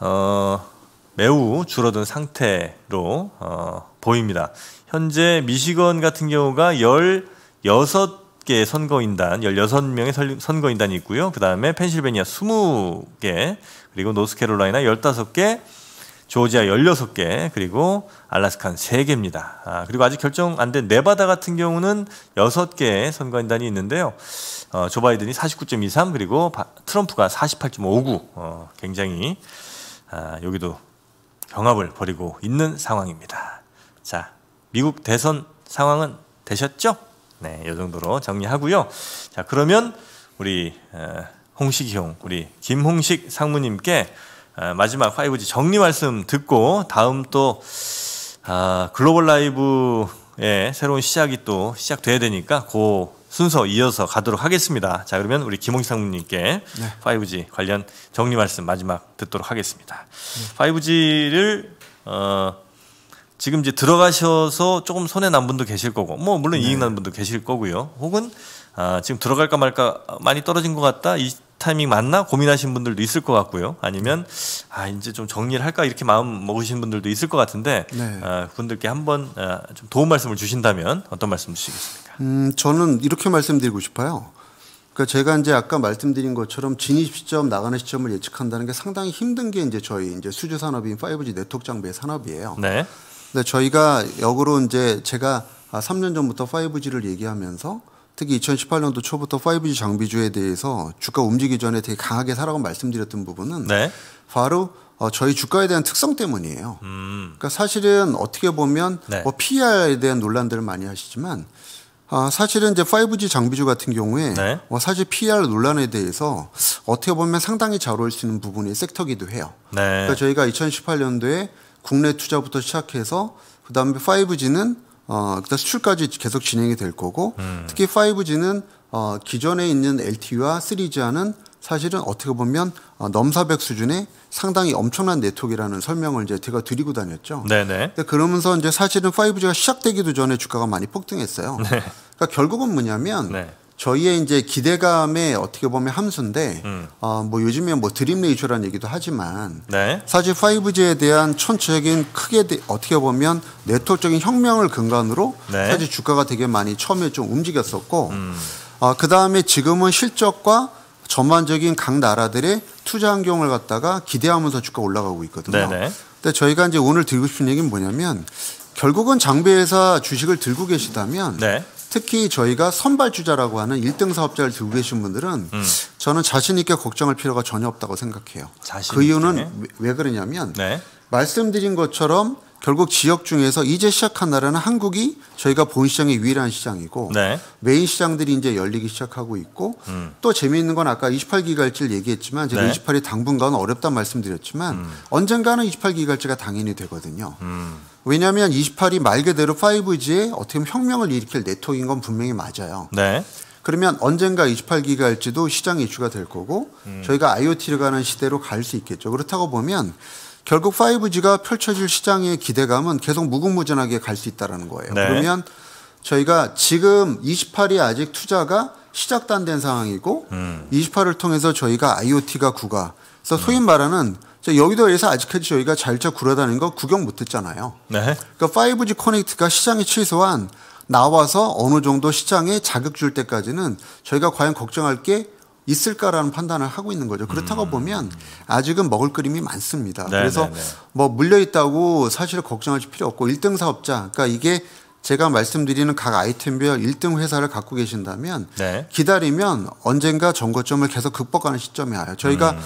어, 매우 줄어든 상태로 어, 보입니다. 현재 미시건 같은 경우가 16개 선거인단, 16명의 선거인단이 있고요. 그 다음에 펜실베니아 20개, 그리고 노스캐롤라이나 15개, 조지아 16개, 그리고 알라스칸 3개입니다. 아, 그리고 아직 결정 안 된 네바다 같은 경우는 6개 선거인단이 있는데요. 어, 조 바이든이 49.23, 그리고 바, 트럼프가 48.59, 어, 굉장히 아, 여기도 경합을 벌이고 있는 상황입니다. 자, 미국 대선 상황은 되셨죠? 네, 이 정도로 정리하고요. 자, 그러면 우리 홍식이 형, 우리 김홍식 상무님께 마지막 5G 정리 말씀 듣고 다음 또 아, 글로벌 라이브의 새로운 시작이 또 시작돼야 되니까 그 순서 이어서 가도록 하겠습니다. 자, 그러면 우리 김홍식 상무님께 네. 5G 관련 정리 말씀 마지막 듣도록 하겠습니다. 네. 5G를 어, 지금 이제 들어가셔서 조금 손해 난 분도 계실 거고, 뭐 물론 네. 이익 난 분도 계실 거고요. 혹은 아, 지금 들어갈까 말까 많이 떨어진 것 같다. 이 타이밍 맞나 고민하신 분들도 있을 것 같고요. 아니면 아 이제 좀 정리를 할까 이렇게 마음 먹으신 분들도 있을 것 같은데 네. 아, 분들께 한번 아, 좀 도움 말씀을 주신다면 어떤 말씀 주시겠습니까? 음, 저는 이렇게 말씀드리고 싶어요. 그러니까 제가 이제 아까 말씀드린 것처럼 진입 시점 나가는 시점을 예측한다는 게 상당히 힘든 게 이제 저희 이제 수주 산업인 5G 네트워크 장비의 산업이에요. 네. 네, 저희가 역으로 이제 제가 3년 아, 전부터 5G를 얘기하면서 특히 2018년도 초부터 5G 장비주에 대해서 주가 움직이기 전에 되게 강하게 사라고 말씀드렸던 부분은 네. 바로 어, 저희 주가에 대한 특성 때문이에요. 음. 그러니까 사실은 어떻게 보면 네. 뭐 PR에 대한 논란들을 많이 하시지만 아, 사실은 이제 5G 장비주 같은 경우에 네. 어, 사실 PR 논란에 대해서 어떻게 보면 상당히 잘 어울 수 있는 부분이 섹터기도 해요. 네. 그러니까 저희가 2018년도에 국내 투자부터 시작해서 그 다음에 5G는 어, 수출까지 계속 진행이 될 거고 음. 특히 5G는 어, 기존에 있는 LTE와 3G와는 사실은 어떻게 보면 어, 넘사벽 수준의 상당히 엄청난 네트워크라는 설명을 이제 제가 드리고 다녔죠. 네네. 네. 그러면서 이제 사실은 5G가 시작되기도 전에 주가가 많이 폭등했어요. 네. 그러니까 결국은 뭐냐면 네. 저희의 이제 기대감에 어떻게 보면 함수인데 음. 어, 뭐 요즘에 뭐 드림 레이저라는 얘기도 하지만 네. 사실 5G에 대한 천체적인 크게 대, 어떻게 보면 네트워크적인 혁명을 근간으로 네. 사실 주가가 되게 많이 처음에 좀 움직였었고 음. 어, 그 다음에 지금은 실적과 전반적인 각 나라들의 투자 환경을 갖다가 기대하면서 주가 올라가고 있거든요. 네네. 네. 근데 저희가 이제 오늘 들고 싶은 얘기는 뭐냐면 결국은 장비회사 주식을 들고 계시다면 네. 특히 저희가 선발주자라고 하는 1등 사업자를 들고 계신 분들은 음. 저는 자신있게 걱정할 필요가 전혀 없다고 생각해요. 그 이유는 왜, 왜 그러냐면 네. 말씀드린 것처럼 결국 지역 중에서 이제 시작한 나라는 한국이 저희가 본 시장의 유일한 시장이고 네. 메인 시장들이 이제 열리기 시작하고 있고 음. 또 재미있는 건 아까 28기갈제를 얘기했지만 제가 네. 28이 당분간 어렵단 말씀드렸지만 음. 언젠가는 28기갈제가 당연히 되거든요. 음. 왜냐하면 28이 말 그대로 5G에 어떻게 보면 혁명을 일으킬 네트워크인 건 분명히 맞아요. 네. 그러면 언젠가 28기가 지도 시장 이슈가 될 거고 음. 저희가 IoT를 가는 시대로 갈 수 있겠죠. 그렇다고 보면 결국 5G가 펼쳐질 시장의 기대감은 계속 무궁무진하게 갈 수 있다는 거예요. 네. 그러면 저희가 지금 28이 아직 투자가 시작도 된 상황이고 음. 28을 통해서 저희가 IoT가 구가 그래서 소위 음. 말하는 여의도에서 아직까지 저희가 잘차 굴러다니는 거 구경 못했잖아요. 네. 그러니까 5G 커넥트가 시장이 취소한 나와서 어느 정도 시장에 자극 줄 때까지는 저희가 과연 걱정할 게 있을까라는 판단을 하고 있는 거죠. 그렇다고 음. 보면 아직은 먹을 그림이 많습니다. 네, 그래서 네, 네. 뭐 물려 있다고 사실 걱정하실 필요 없고 1등 사업자 그러니까 이게 제가 말씀드리는 각 아이템별 1등 회사를 갖고 계신다면 네. 기다리면 언젠가 정거점을 계속 극복하는 시점이 와요. 저희가 음.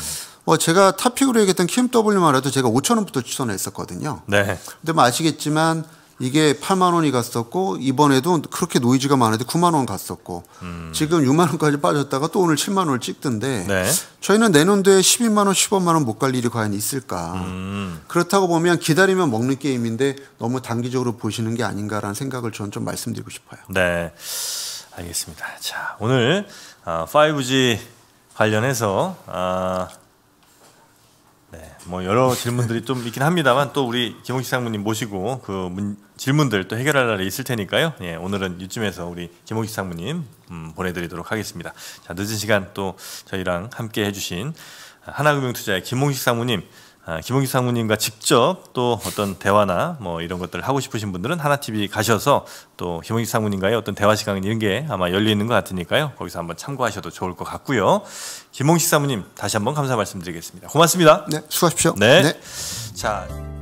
뭐 제가 탑픽으로 얘기했던 KMW만 해도 제가 5천 원부터 추천했었거든요. 네. 근데 뭐 아시겠지만 이게 8만 원이 갔었고 이번에도 그렇게 노이즈가 많은데 9만 원 갔었고 음. 지금 6만 원까지 빠졌다가 또 오늘 7만 원을 찍던데 네. 저희는 내년도에 12만 원, 15만 원 못 갈 일이 과연 있을까? 음. 그렇다고 보면 기다리면 먹는 게임인데 너무 단기적으로 보시는 게 아닌가라는 생각을 저는 좀 말씀드리고 싶어요. 네, 알겠습니다. 자 오늘 5G 아, 관련해서 아, 네, 뭐 여러 질문들이 좀 있긴 합니다만 또 우리 김홍식 상무님 모시고 그 문, 질문들 또 해결할 날이 있을 테니까요. 예, 오늘은 이쯤에서 우리 김호기 상무님 음, 보내드리도록 하겠습니다. 자, 늦은 시간 또 저희랑 함께 해주신 하나금융투자의 김홍식 상무님, 아, 김홍식 상무님과 직접 또 어떤 대화나 뭐 이런 것들을 하고 싶으신 분들은 하나TV 가셔서 또 김홍식 상무님과의 어떤 대화 시간 이런 게 아마 열리는 것 같으니까요. 거기서 한번 참고하셔도 좋을 것 같고요. 김홍식 상무님 다시 한번 감사 말씀드리겠습니다. 고맙습니다. 네, 수고하십시오. 네. 네. 자.